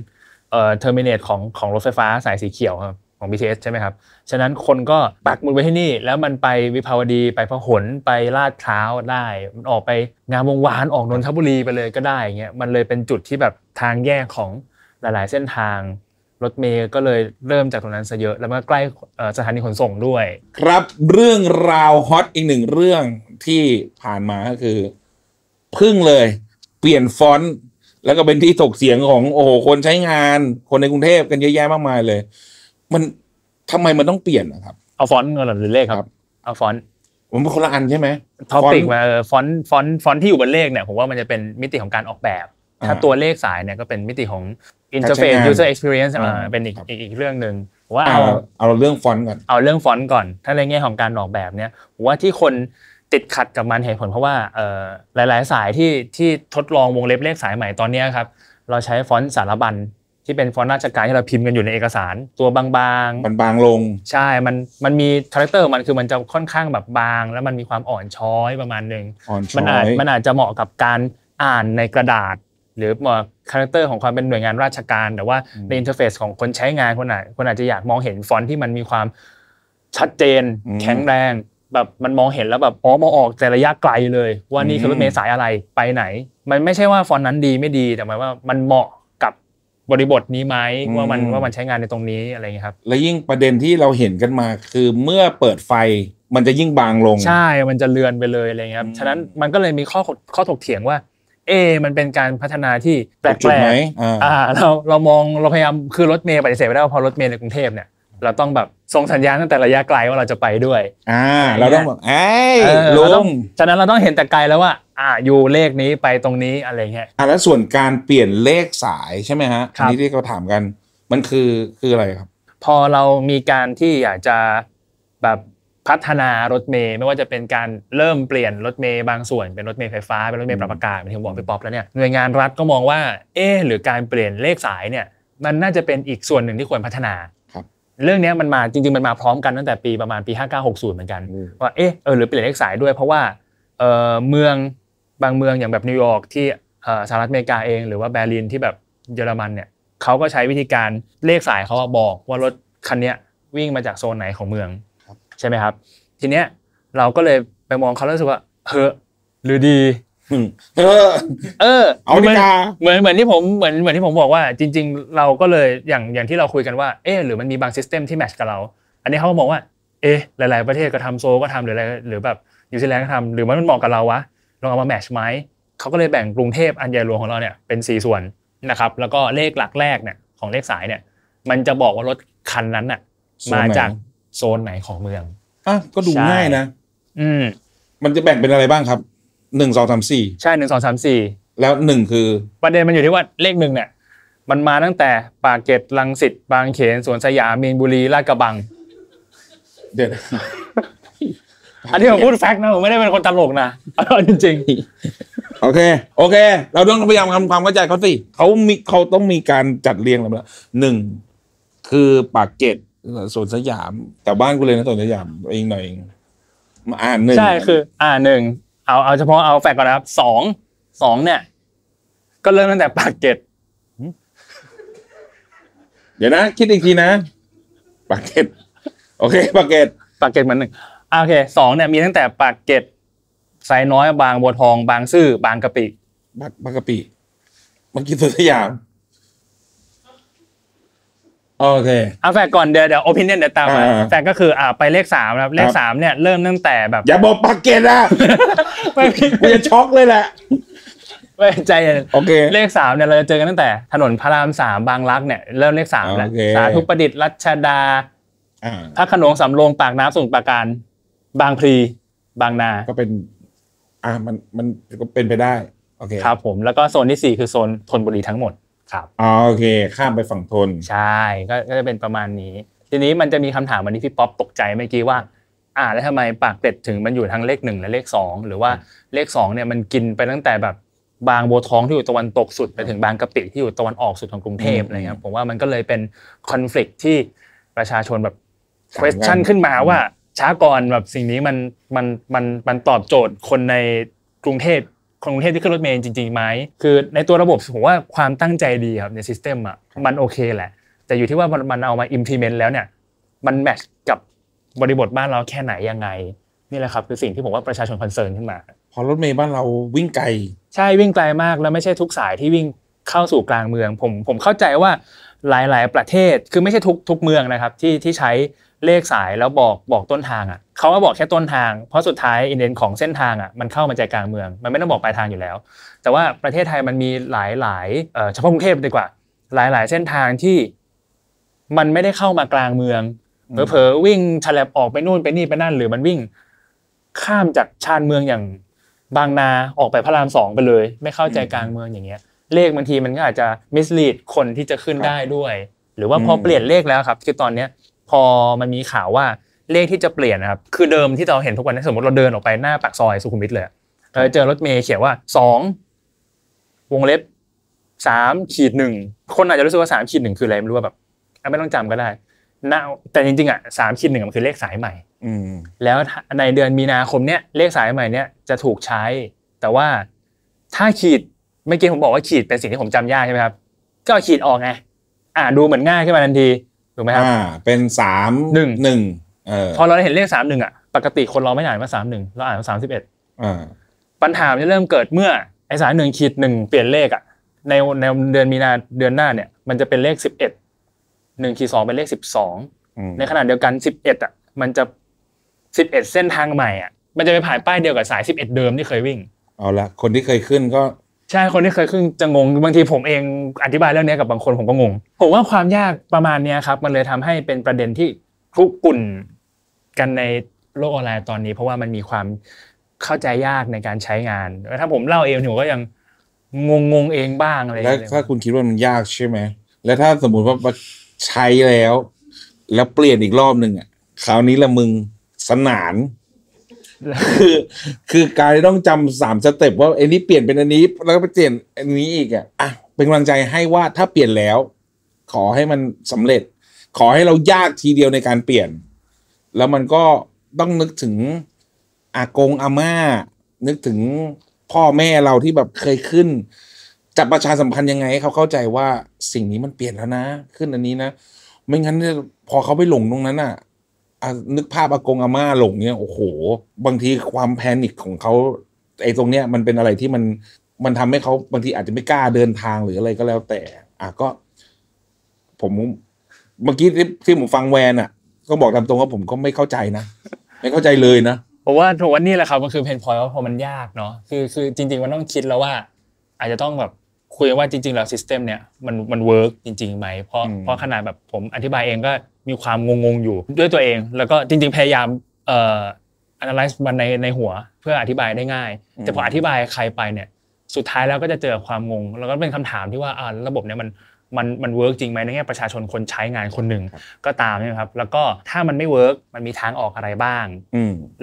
เอ่อเทอร์มินเอตของของรถไฟฟ้าสายสีเขียวครับของ BTS ใช่ไหมครับ ฉะนั้นคนก็ปักมุดไว้ที่นี่แล้วมันไปวิภาวดีไปพหล ไปลาดพร้าวได้ มันออกไปงามวงวานออกนนทบุรีไปเลยก็ได้เงี้ยมันเลยเป็นจุดที่แบบทางแยกของหลาย ๆ เส้นทางรถเมย์ก็เลยเริ่มจากตรงนั้นซะเยอะแล้วก็ใกล้สถานีขนส่งด้วย ครับเรื่องราวฮอตอีกหนึ่งเรื่องที่ผ่านมาก็คือพึ่งเลยเปลี่ยนฟอนต์แล้วก็เป็นที่ถกเสียงของโอ้โหคนใช้งาน คนในกรุงเทพกันเยอะแยะมากมายเลย มันทำไมมันต้องเปลี่ยนนะครับเอาฟอนต์เงินหรือเลขครับ เอาฟอนต์ผมเป็นคนละอันใช่ไหมท็อปิกมาฟอนต์ฟอนต์ฟอนต์ที่อยู่บนเลขเนี่ยผมว่ามันจะเป็นมิติของการออกแบบถ้าตัวเลขสายเนี่ยก็เป็นมิติของินเทอร์เฟซ user experience เป็นอีกอีกเรื่องหนึ่งว่าเอาเอาเรื่องฟอนต์ก่อนเอาเรื่องฟอนต์ก่อน ถ้าในแง่ของการออกแบบเนี้ยว่าที่คนติดขัดกับมันเหตุผลเพราะว่าหลาย ๆ สายที่ที่ทดลองวงเล็บเลขสายใหม่ตอนนี้ครับเราใช้ฟอนต์สารบัญที่เป็นฟอนต์ราชการที่เราพิมพ์กันอยู่ในเอกสาร ตัวบางๆมันบางลง ใช่ มันมันมีคาแรคเตอร์มันคือมันจะค่อนข้างแบบบาง แล้วมันมีความอ่อนช้อยประมาณหนึ่งอ่อนช้อยมันอาจจะเหมาะกับการอ่านในกระดาษหรือคาแรคเตอร์ของความเป็นหน่วยงานราชการแต่ว่าในอินเทอร์เฟซของคนใช้งานคนอาจคนอาจจะอยากมองเห็นฟอนต์ที่มันมีความชัดเจน แข็งแรง แบบมันมองเห็นแล้วแบบอ๋อมองออกแต่ระยะไกลเลยว่านี่คือรถเมล์สายอะไรไปไหน มันไม่ใช่ว่าฟอนต์นั้นดีไม่ดีแต่หมายว่า มันเหมาะกับบริบทนี้ไหมว่ามันว่ามันใช้งานในตรงนี้อะไรเงี้ยครับ และยิ่งประเด็นที่เราเห็นกันมา คือเมื่อเปิดไฟมันจะยิ่งบางลงใช่ มันจะเลือนไปเลยอะไรเงี้ยครับฉะนั้นมันก็เลยมีข้อข้อถกเถียงว่าเอ มันเป็นการพัฒนาที่แปลกๆอ่าเราเรามองเราพยายามคือรถเมย์ปฏิเสธไม่ได้ว่าพอรถเมย์ในกรุงเทพเนี่ยเราต้องแบบส่งสัญญาณตั้งแต่ระยะไกลว่าเราจะไปด้วยอ่าเราต้องแบบไอ้ลุงฉะนั้นเราต้องเห็นแต่ไกลแล้วว่า อ่าอยู่เลขนี้ไปตรงนี้อะไรเงี้ยอ่าแล้วส่วนการเปลี่ยนเลขสายใช่ไหมฮะอันนี้ที่เขาถามกัน มันคือคืออะไรครับ พอเรามีการที่อยากจะแบบพัฒนารถเมย์ไม่ว่าจะเป็นการเริ่มเปลี่ยนรถเมย์บางส่วน เป็นรถเมย์ไฟฟ้าเป็นรถเมย์ปรับอากาศเป็นที่ผมบอกไปป๊อปแล้วเนี่ยหน่วยงานรัฐก็มองว่าเออหรือการเปลี่ยนเลขสายเนี่ยมันน่าจะเป็นอีกส่วนหนึ่งที่ควรพัฒนาเรื่องนี้มันมาจริงๆมันมาพร้อมกันตั้งแต่ปีประมาณปี5960 เหมือนกันว่าเอออหรือเปลี่ยนเลขสายด้วย เพราะว่าเมืองบางเมืองอย่างแบบนิวยอร์กที่สหรัฐอเมริกาเอง หรือว่าเบรลินที่แบบเยอรมันเนี่ยเขาก็ใช้วิธีการเลขสายเขาบอกว่ารถคันนี้วิ่งมาจากโซนไหนของเมืองใช่ไหมครับทีเนี้ยเราก็เลยไปมองเขาแล้วรู้สึกว่าเฮ้อหรือดีเออ เออเอาดีกาเหมือนเหมือนที่ผมเหมือนเหมือนที่ผมบอกว่าจริง ๆ เราก็เลยอย่างอย่างที่เราคุยกันว่า เออหรือมันมีบางซิสเต็มที่แมทช์กับเรา อันนี้เขาก็มองว่าเออหลาย ๆ ประเทศก็ทำโซก็ทำหรืออะไรหรือแบบนิวซีแลนด์ก็ทำหรือมันเหมาะกับเราวะลองเอามาแมทช์ไหมเขาก็เลยแบ่งกรุงเทพอันใหญ่หลวงของเราเนี่ยเป็น4ส่วนนะครับแล้วก็เลขหลักแรกเนี่ยของเลขสายเนี่ย มันจะบอกว่ารถคันนั้นน่ะ มาจากโซนไหนของเมือง อ่ะ ก็ดูง่ายนะ อืม มันจะแบ่งเป็นอะไรบ้างครับหนึ่งสองสามสี่ใช่หนึ่งสองสามสี่แล้วหนึ่งคือ ประเด็นมันอยู่ที่ว่าเลขหนึ่งเนี่ย มันมาตั้งแต่ปากเกร็ดลังสิตบางเขนสวนสยามมีนบุรีลาดกระบัง เดี๋ยวอันนี้ผมพูดแฟกต์นะ ผมไม่ได้เป็นคนตลกนะริงจริงๆโอเค โอเค เราต้องพยายามทำความเข้าใจเขาสิเขามีเขาต้องมีการจัดเรียงลำดับหนึ่งคือปากเกร็ดสวนสยาม แต่บ้านกูเลยนะสวนสยามเองหน่อยเองมาอ่านหนึ่งใช่คืออ่านหนึ่งเอา เอาเฉพาะเอาแฟกก่อนนะครับสองสองเนี่ย ก็เริ่มตั้งแต่ ปากเกตเดี๋ยวนะ คิดอีกทีนะปากเกตโอเค ปากเกตปากเกตมันหนึ่งโอเคสองเนี่ยมีตั้งแต่ ปากเกตไซน้อยบางบัวทอง บางซื่อบางกะปิบางกะปิเมื่อกี้สุนสยามโอเคเอาแฟกก่อนเดี๋ยวเดี๋ยวโอเินเนียนเดี๋ยวตามมาแฟกก็คืออ่าไปเลขสามครับเลขสามเนี่ย เริ่มตั้งแต่แบบ อย่าบอกปากเกตนะกูจะช็อกเลยแหละไม่ใจเโอเค เลขสามเนี่ยเราจะเจอกันตั้งแต่ถนนพระรามสามบางรักเนี่ยเริ่มเลขสามแล้วสาธุประดิษฐ์รัชดาพระขนงสำโรงปากน้ำสุุทรปราการบางพลีบางนาก็เป็น อ่ามันมันก็เป็นไปได้โอเคครับผม แล้วก็โซนที่สี่คือโซนธนบุรีทั้งหมดครับอ๋อโอเคข้ามไปฝั่งทนใช่ก็จะเป็นประมาณนี้ ทีนี้มันจะมีคำถามวันนี้พี่ป๊อปตกใจเมื่อกี้ว่า อ่าแล้วทำไมปากเป็ดถึงมันอยู่ทั้งเลขหนึ่งและเลขสองหรือว่าเลขสองเนี่ยมันกินไปตั้งแต่แบบบางโบท้องที่อยู่ตะวันตกสุด ไปถึงบางกะปิที่อยู่ตะวันออกสุดของกรุงเทพอะไรเงี้ยผมว่ามันก็เลยเป็นคอน FLICT ที่ประชาชนแบบ question ขึ้นมาว่าช้าก่อนแบบสิ่งนี้มันมันมันมันตอบโจทย์คนในกรุงเทพคนกรุงเทพที่ขึ้นรถเมล์จริงๆไหม คือในตัวระบบผมว่าความตั้งใจดีครับในซิสเต็มอ่ะ มันโอเคแหละ แต่อยู่ที่ว่ามันเอามา implement แล้วเนี่ย มันแมทช์กับบริบทบ้านเราแค่ไหนยังไงนี่แหละครับคือสิ่งที่ผมว่าประชาชนคอนเซิร์นขึ้นมา พอรถเมล์บ้านเราวิ่งไกล ใช่วิ่งไกลมากแล้วไม่ใช่ทุกสายที่วิ่งเข้าสู่กลางเมือง ผมผมเข้าใจว่าหลายๆประเทศคือไม่ใช่ทุกทุกเมืองนะครับที่ที่ใช้เลขสายแล้วบอกบอกต้นทางอ่ะเขาก็บอกแค่ต้นทางเพราะสุดท้ายอินเดนของเส้นทางอ่ะ มันเข้ามาใจกลางเมือง มันไม่ต้องบอกปลายทางอยู่แล้ว แต่ว่าประเทศไทยมันมีหลายหลายเฉพาะกรุงเทพดีกว่า หลายหลายเส้นทางที่มันไม่ได้เข้ามากลางเมืองเผลอๆวิ่งฉลับออกไปนู่นไปนี่ไปนั่น หรือมันวิ่งข้ามจากชานเมืองอย่างบางนาออกไปพระรามสองไปเลย ไม่เข้าใจกลางเมืองอย่างเงี้ยเลขบางทีมันก็อาจจะมิสลีดคนที่จะขึ้นได้ด้วยหรือว่าพอเปลี่ยนเลขแล้วครับคือตอนเนี้ยพอมันมีข่าวว่าเลขที่จะเปลี่ยนนะครับ คือเดิมที่เราเห็นทุกวันนี้สมมติเราเดินออกไปหน้าปากซอยสุขุมวิทเลยเราเจอรถเมย์เขียนว่าสองวงเล็บสามขีดหนึ่งคนอาจจะรู้สึกว่าสามขีดหนึ่งคืออะไรไม่รู้ว่าแบบไม่ต้องจำก็ได้นะแต่จริงๆอ่ะสามขีดหนึ่งมันคือเลขสายใหม่ อืแล้วในเดือนมีนาคมเนี้ยเลขสายใหม่เนี้ยจะถูกใช้ แต่ว่าถ้าขีดเมื่อกี้ผมบอกว่าขีดเป็นสิ่งที่ผมจำยากใช่ไหมครับ ก็ขีดออกไงอ่าดูเหมือนง่ายขึ้นมาทันทีถูกไหมครับ อ่า เป็นสามหนึ่ง หนึ่งพอเราเห็นเลขสามหนึ่งอ่ะ ปกติคนเราไม่อ่านว่าสามหนึ่งเราอ่านว่าสามสิบเอ็ดปัญหาจะเริ่มเกิดเมื่อไอ้สามหนึ่งขีดหนึ่งเปลี่ยนเลขอ่ะ ในในเดือนมีนาเดือนหน้าเนี่ย มันจะเป็นเลขสิบเอ็ด หนึ่งขีดสองเป็นเลขสิบสอง ในขณะเดียวกันสิบเอ็ดอ่ะ มันจะสิบเอ็ดเส้นทางใหม่อ่ะ มันจะไปผ่านป้ายเดียวกับสายสิบเอ็ดเดิมที่เคยวิ่ง เอาละคนที่เคยขึ้นก็ใช่ คนที่เคยขึ้นจะงงบางทีผมเองอธิบายเรื่องนี้กับบางคนผมก็งงผมว่าความยากประมาณนี้ครับ มันเลยทำให้เป็นประเด็นที่คุกกุ่นกันในโลกออนไลน์ตอนนี้ เพราะว่ามันมีความเข้าใจยากในการใช้งานถ้าผมเล่าเองหนูก็ยังงงงเองบ้างอะไรแล้วถ้าคุณคิดว่ามันยากใช่ไหมแล้วถ้าสมมุติว่าใช้แล้ว แล้วเปลี่ยนอีกรอบหนึ่งอ่ะ คราวนี้ละมึงสนานคือคือกายต้องจำสามสเต็ปว่าไอ้นี้เปลี่ยนเป็นอันนี้ แล้วก็ไปเปลี่ยนอันนี้อีกอ่ะอ่ะ เป็นกำลังใจให้ว่าถ้าเปลี่ยนแล้ว ขอให้มันสำเร็จ ขอให้เรายากทีเดียวในการเปลี่ยน แล้วมันก็ต้องนึกถึงอากง อาม่า นึกถึงพ่อแม่เราที่แบบเคยขึ้น จับประชาสัมพันธ์ยังไงให้เขาเข้าใจว่าสิ่งนี้มันเปลี่ยนแล้วนะ ขึ้นอันนี้นะไม่งั้นพอเขาไปหลงตรงนั้นอ่ะนึกภาพอากงอาม่าหลงเนี่ยโอ้โห บางทีความแพนิคของเขาไอ้ตรงเนี้ยมันเป็นอะไรที่มันมันทำให้เขาบางทีอาจจะไม่กล้าเดินทางหรืออะไรก็แล้วแต่ อ่ะก็ ผมเมื่อกี้ที่ที่ผมฟังแวนอ่ะ ก็บอกตามตรงว่าผมก็ไม่เข้าใจนะไม่เข้าใจเลยนะเพว่าะว่านี่แหละครับมันคือเพนพอยต์ว่าพอมันยากเนาะคือคือจริง ๆ มันต้องคิดแล้วว่า อาจจะต้องแบบคุยว่าจริงๆแล้วซิสเต็มเนี่ยมันมันเวิร์กจริงๆไหมเพราะเพราะขนาดแบบผมอธิบายเองก็มีความงงๆอยู่ด้วยตัวเองแล้วก็จริง ๆ พยายามเอ่อ analyze มันในในหัวเพื่ออธิบายได้ง่าย แต่พออธิบายใครไปเนี่ยสุดท้ายแล้วก็จะเจอความงงแล้วก็เป็นคำถามที่ว่าอ่าระบบเนี่ยมันมันมันเวิร์กจริงไหมในแง่ประชาชนคนใช้งานคนหนึ่งก็ตามนี่ครับแล้วก็ถ้ามันไม่เวิร์กมันมีทางออกอะไรบ้าง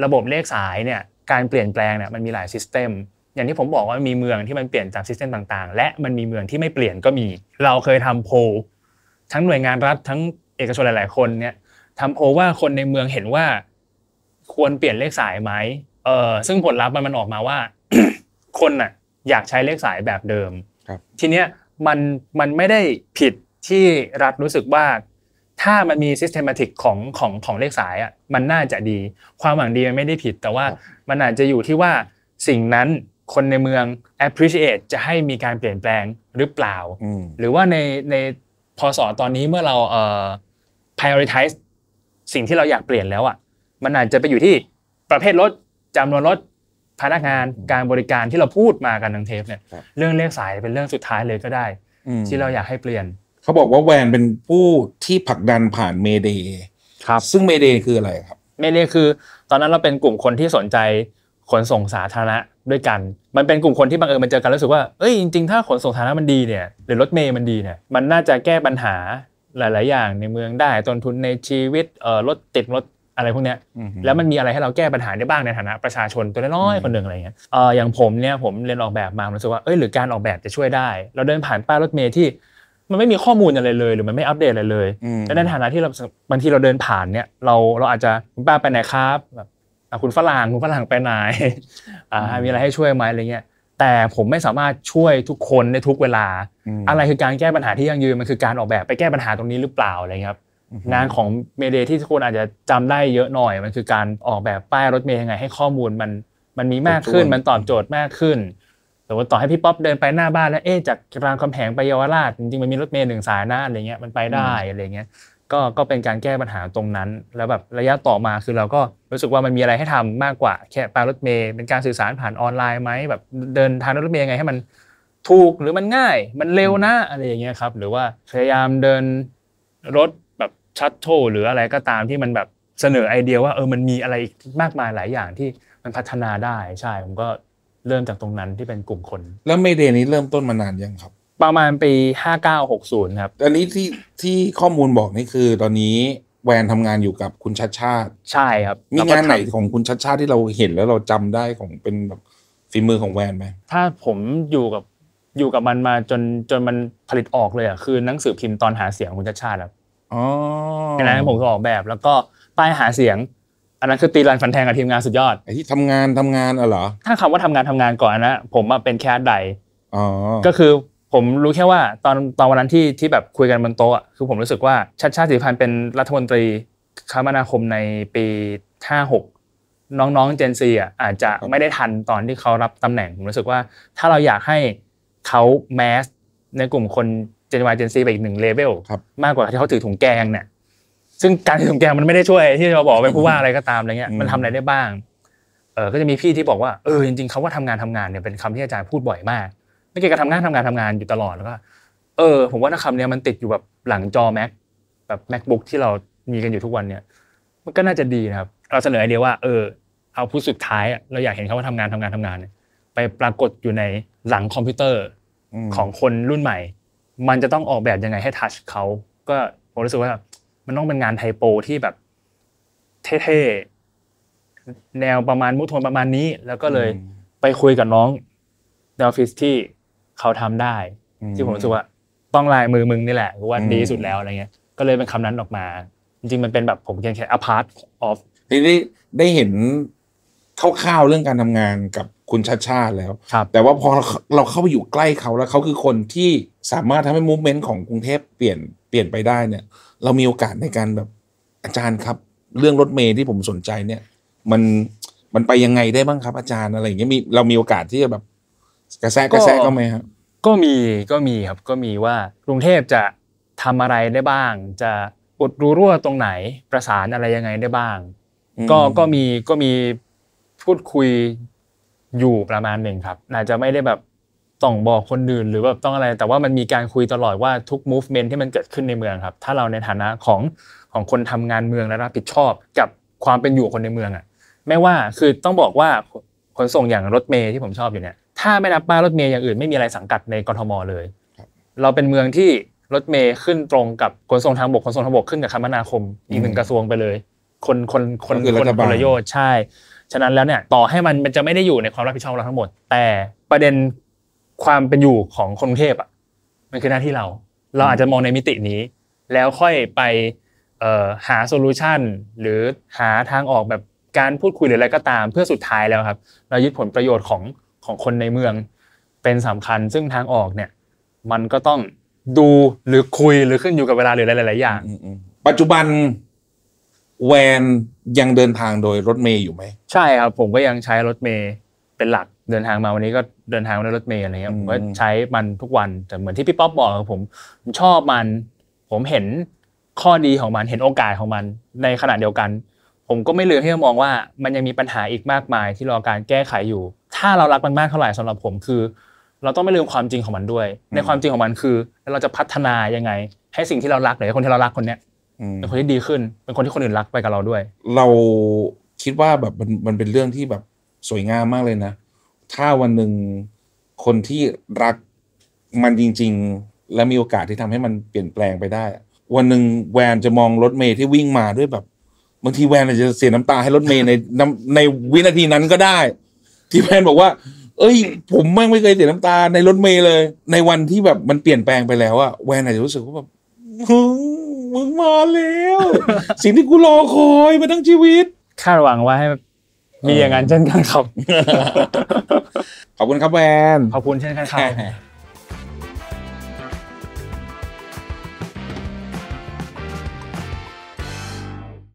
ระบบเลขสายเนี่ยการเปลี่ยนแปลงเนี่ยมันมีหลายซิสเต็มอย่างที่ผมบอกว่ามีเมืองที่มันเปลี่ยนจากซิสเต็มต่าง ๆ และมันมีเมืองที่ไม่เปลี่ยนก็มี เราเคยทำโพลทั้งหน่วยงานรัฐทั้งเอกชนหลายๆคนเนี่ยทำโพว่าคนในเมืองเห็นว่า ควรเปลี่ยนเลขสายไหมเออซึ่งผลลัพธ์มันออกมาว่าคนน่ะอยากใช้เลขสายแบบเดิม ครับ ทีเนี้ยมันมันไม่ได้ผิดที่รัฐรู้สึกว่าถ้ามันมีซิสเตมติกของของของเลขสายอ่ะมันน่าจะดี ความหวังดีมันไม่ได้ผิด แต่ว่ามันอาจจะอยู่ที่ว่าสิ่งนั้นคนในเมือง appreciate จะให้มีการเปลี่ยนแปลงหรือเปล่าหรือว่าในในพอสอตอนนี้เมื่อเราเอ่อ prioritize สิ่งที่เราอยากเปลี่ยนแล้วอ่ะมันอาจจะไปอยู่ที่ประเภทรถจำนวนรถพนักงานการบริการที่เราพูดมากันทางเทปเนี่ย เรื่องเลขสายเป็นเรื่องสุดท้ายเลยก็ได้ ที่เราอยากให้เปลี่ยนเขาบอกว่าแวนเป็นผู้ที่ผลักดันผ่านเมเดย์ครับ ซึ่งเมเดย์คืออะไรครับ เมเดย์คือ ตอนนั้นเราเป็นกลุ่มคนที่สนใจขนส่งสาธารณะด้วยกัน มันเป็นกลุ่มคนที่บังเอิญมันเจอกันรู้สึกว่า เอ้ยจริง ๆถ้าขนส่งสาธารณะมันดีเนี่ย หรือรถเมย์มันดีเนี่ยมันน่าจะแก้ปัญหาหลาย ๆ อย่างในเมืองได้ต้นทุนในชีวิตเอ่อรถติดรถอะไรพวกเนี้ย แล้วมันมีอะไรให้เราแก้ปัญหาได้บ้างในฐานะประชาชนตัวน้อยคนหนึ่งอะไรเงี้ยเอออย่างผมเนี่ยผมเรียนออกแบบมาผมรู้สึกว่าเอ้ยหรือการออกแบบจะช่วยได้ เราเดินผ่านป้ายรถเมย์ที่มันไม่มีข้อมูลอะไรเลย หรือมันไม่อัปเดตอะไรเลยแล้วในฐานะที่เราบางทีเราเดินผ่านเนี่ย เราเราอาจจะป้าไปไหนครับแบบคุณฝรั่งคุณฝรั่งไปไหนมีอะไรให้ช่วยไหมอะไรเงี้ยแต่ผมไม่สามารถช่วยทุกคนในทุกเวลา อะไรคือการแก้ปัญหาที่ยั่งยืนมันคือการออกแบบไปแก้ปัญหาตรงนี้หรือเปล่าอะไรครับ งานของเมเดที่ทุกคนอาจจะจำได้เยอะหน่อยมันคือการออกแบบป้ายรถเมย์ยังไง ให้ข้อมูลมันมันมีมากขึ้นมันตอบโจทย์มากขึ้นต่ว่าต่อให้พี่ป๊อปเดินไปหน้าบ้านแล้วเอ๊จากรามคำแหงไปเยาวราชจริงๆมันมีรถเมย์หนึ่งสายหน้าอะไรเงี้ยมันไปได้อะไรเงี้ยก็ก็เป็นการแก้ปัญหาตรงนั้น แล้วแบบระยะต่อมาคือเราก็รู้สึกว่ามันมีอะไรให้ทำมากกว่า แค่ปารถเมย์เป็นการสื่อสารผ่านออนไลน์ไหมแบบเดินทางรถเมย์ยังไงให้มันถูกหรือมันง่าย มันเร็วนะอะไรอย่างเงี้ยครับหรือว่าพยายามเดินรถแบบชัตโทหรืออะไรก็ตามที่มันแบบเสนอไอเดียว่าเออมันมีอะไรมากมายหลายอย่างที่มันพัฒนาได้ใช่ผมก็เริ่มจากตรงนั้นที่เป็นกลุ่มคน แล้วเมเดนี้เริ่มต้นมานานยังครับประมาณปีห้าเก้าหกศูนย์ครับอันนี้ที่ที่ข้อมูลบอกนี่คือตอนนี้แวนทำงานอยู่กับคุณชัดชาติใช่ครับมีงานไหนของคุณชัดชาติที่เราเห็นแล้วเราจำได้ของเป็นแบบฝีมือของแวนไหมถ้าผมอยู่กับอยู่กับมันมาจนจนมันผลิตออกเลยอ่ะคือหนังสือพิมพ์ตอนหาเสียงของคุณชัดชาติครับอ๋อในนั้นผมก็ออกแบบแล้วก็ป้ายหาเสียง อันนั้นคือตีรันฟันแทงกับทีมงานสุดยอดไอ้ที่ทำงานทำงานอะเหรอถ้าคำว่าทำงานทำงานก่อนนะผมมาเป็นแค่ใดอ๋อก็คือผมรู้แค่ว่าตอนตอนวันนั้นที่ที่แบบคุยกันบนโต๊ะคือผมรู้สึกว่าชัดชาติสิพันธ์เป็นรัฐมนตรีคมนาคมในปี56น้องๆเจนซีอ่ะอาจจะไม่ได้ทันตอนที่เขารับตำแหน่ง ผมรู้สึกว่าถ้าเราอยากให้เขาแมสในกลุ่มคนเจนวายเจนซีไปอีกหนึ่งเลเวลมากกว่าที่เขาถือถุงแกงเนี่ย ซึ่งการถือถุงแกงมันไม่ได้ช่วยที่เราบอกเป็นผู้ว่าอะไรก็ตามอะไรเงี้ยมันทำอะไรได้บ้างเออก็จะมีพี่ที่บอกว่าเออจริงๆคาว่าทำงานทำงานเนี่ยเป็นคำที่อาจารย์พูดบ่อยมากนักเกียวก็ทำงานทำงานทำงานอยู่ตลอดแล้วก็เออ ผมว่านกคำเนี้ยมันติดอยู่แบบหลังจอแม็กแบบ macbook ที่เรามีกันอยู่ทุกวันเนี่ย มันก็น่าจะดีนะครับเราเสนอไอเดียว่าเออเอาผู้สุดท้ายอะเราอยากเห็นเขาว่าทำงานทำงานทำงานเนี่ยไปปรากฏอยู่ในหลังคอมพิวเตอร์ของคนรุ่นใหม่ มันจะต้องออกแบบยังไงให้ทัชเขาก็ผมรู้สึกว่า มันต้องเป็นงานไทโป ที่แบบ เท่ๆแนวประมาณมุทวนประมาณนี้ แล้วก็เลยไปคุยกับน้องในออฟฟิศที่เขาทำได้ที่ผมรู้สึกว่า ต้องลายมือมึงนี่แหละว่าดีสุดแล้วอะไรเงี้ยก็เลยเป็นคำนั้นออกมา จริงๆ มันเป็นแบบผมแค่แค่ a part of ได้ได้เห็นคร่าวๆเรื่องการทำงานกับคุณชาติชาติแล้ว แต่ว่าพอเราเข้าไปอยู่ใกล้เขาแล้วเขาคือคนที่สามารถทำให้มูฟเมนต์ของกรุงเทพเปลี่ยนเปลี่ยนไปได้เนี่ยเรามีโอกาสในการแบบอาจารย์ครับเรื่องรถเมย์ที่ผมสนใจเนี่ยมันมันไปยังไงได้บ้างครับอาจารย์อะไรอย่างเงี้ยมีเรามีโอกาสที่จะแบบกระแสกระแสก็ไหมครับก็มีก็มีครับก็มีว่ากรุงเทพจะทำอะไรได้บ้าง จะอดรูรั่วตรงไหนประสานอะไรยังไงได้บ้างก็ก็มีก็มีพูดคุยอยู่ประมาณหนึ่งครับอาจจะไม่ได้แบบต้องบอกคนอื่นหรือแบบต้องอะไร แต่ว่ามันมีการคุยตลอดว่าทุก movement ที่มันเกิดขึ้นในเมืองครับ ถ้าเราในฐานะของของคนทำงานเมืองและรับผิดชอบกับความเป็นอยู่คนในเมืองอ่ะไม่ว่าคือต้องบอกว่าขนส่งอย่างรถเมย์ที่ผมชอบอยู่เนี่ยถ้าไม่นับป้ายรถเมย์อย่างอื่นไม่มีอะไรสังกัดในกรทมเลย เราเป็นเมืองที่รถเมย์ขึ้นตรงกับขนส่งทางบกขนส่งทางบกขึ้นกับคมนาคมอีกหนึ่งกระทรวงไปเลย คนคนคนคนประโยชน์ใช่ ฉะนั้นแล้วเนี่ยต่อให้มันมันจะไม่ได้อยู่ในความรับผิดชอบเราทั้งหมด แต่ประเด็นความเป็นอยู่ของคนกรุงเทพอ่ะมันคือหน้าที่เรา เราอาจจะมองในมิตินี้แล้วค่อยไปหาโซลูชันหรือหาทางออกแบบการพูดคุยหรืออะไรก็ตาม เพื่อสุดท้ายแล้วครับ เรายึดผลประโยชน์ของของคนในเมืองเป็นสำคัญ ซึ่งทางออกเนี่ย มันก็ต้องดูหรือคุยหรือขึ้นอยู่กับเวลาหรือหลาย ๆ อย่าง ปัจจุบันแวนยังเดินทางโดยรถเมย์อยู่ไหมใช่ครับผมก็ยังใช้รถเมย์เป็นหลักเดินทางมาวันนี้ก็เดินทางด้วยรถเมย์อะไรเงี้ยผมก็ใช้มันทุกวันแต่เหมือนที่พี่ป๊อปบอกผมชอบมัน ผมเห็นข้อดีของมันเห็นโอกาสของมัน ในขณะเดียวกัน ผมก็ไม่ลืมที่จะมองว่า มันยังมีปัญหาอีกมากมายที่รอการแก้ไขอยู่ถ้าเรารักมันมากเท่าไหร่สำหรับผมคือ เราต้องไม่ลืมความจริงของมันด้วย ในความจริงของมันคือ เราจะพัฒนายังไง ให้สิ่งที่เรารักหรือคนที่เรารักคนเนี้ยเป็นคนที่ดีขึ้น เป็นคนที่คนอื่นรักไปกับเราด้วย เราคิดว่าแบบมันมันเป็นเรื่องที่แบบสวยงามมากเลยนะ ถ้าวันหนึ่งคนที่รักมันจริงๆ และมีโอกาสที่ทำให้มันเปลี่ยนแปลงไปได้ วันหนึ่งแวนจะมองรถเมย์ที่วิ่งมาด้วยแบบบางทีแวนอาจจะเสียน้ำตาให้รถเมย์ในในวินาทีนั้นก็ได้ที่แพนบอกว่า เอ้ย ผมแม่งไม่เคยเสียน้ำตาในรถเมล์เลย ในวันที่แบบมันเปลี่ยนแปลงไปแล้วอะแวนอาจจะรู้สึกว่าแบบมึงมึงมาแล้ว สิ่งที่กูรอคอยมาทั้งชีวิตคาดหวังว่าให้มีอย่างนั้นเช่นกันครับขอบคุณครับ แวน ขอบคุณเช่นกันครับ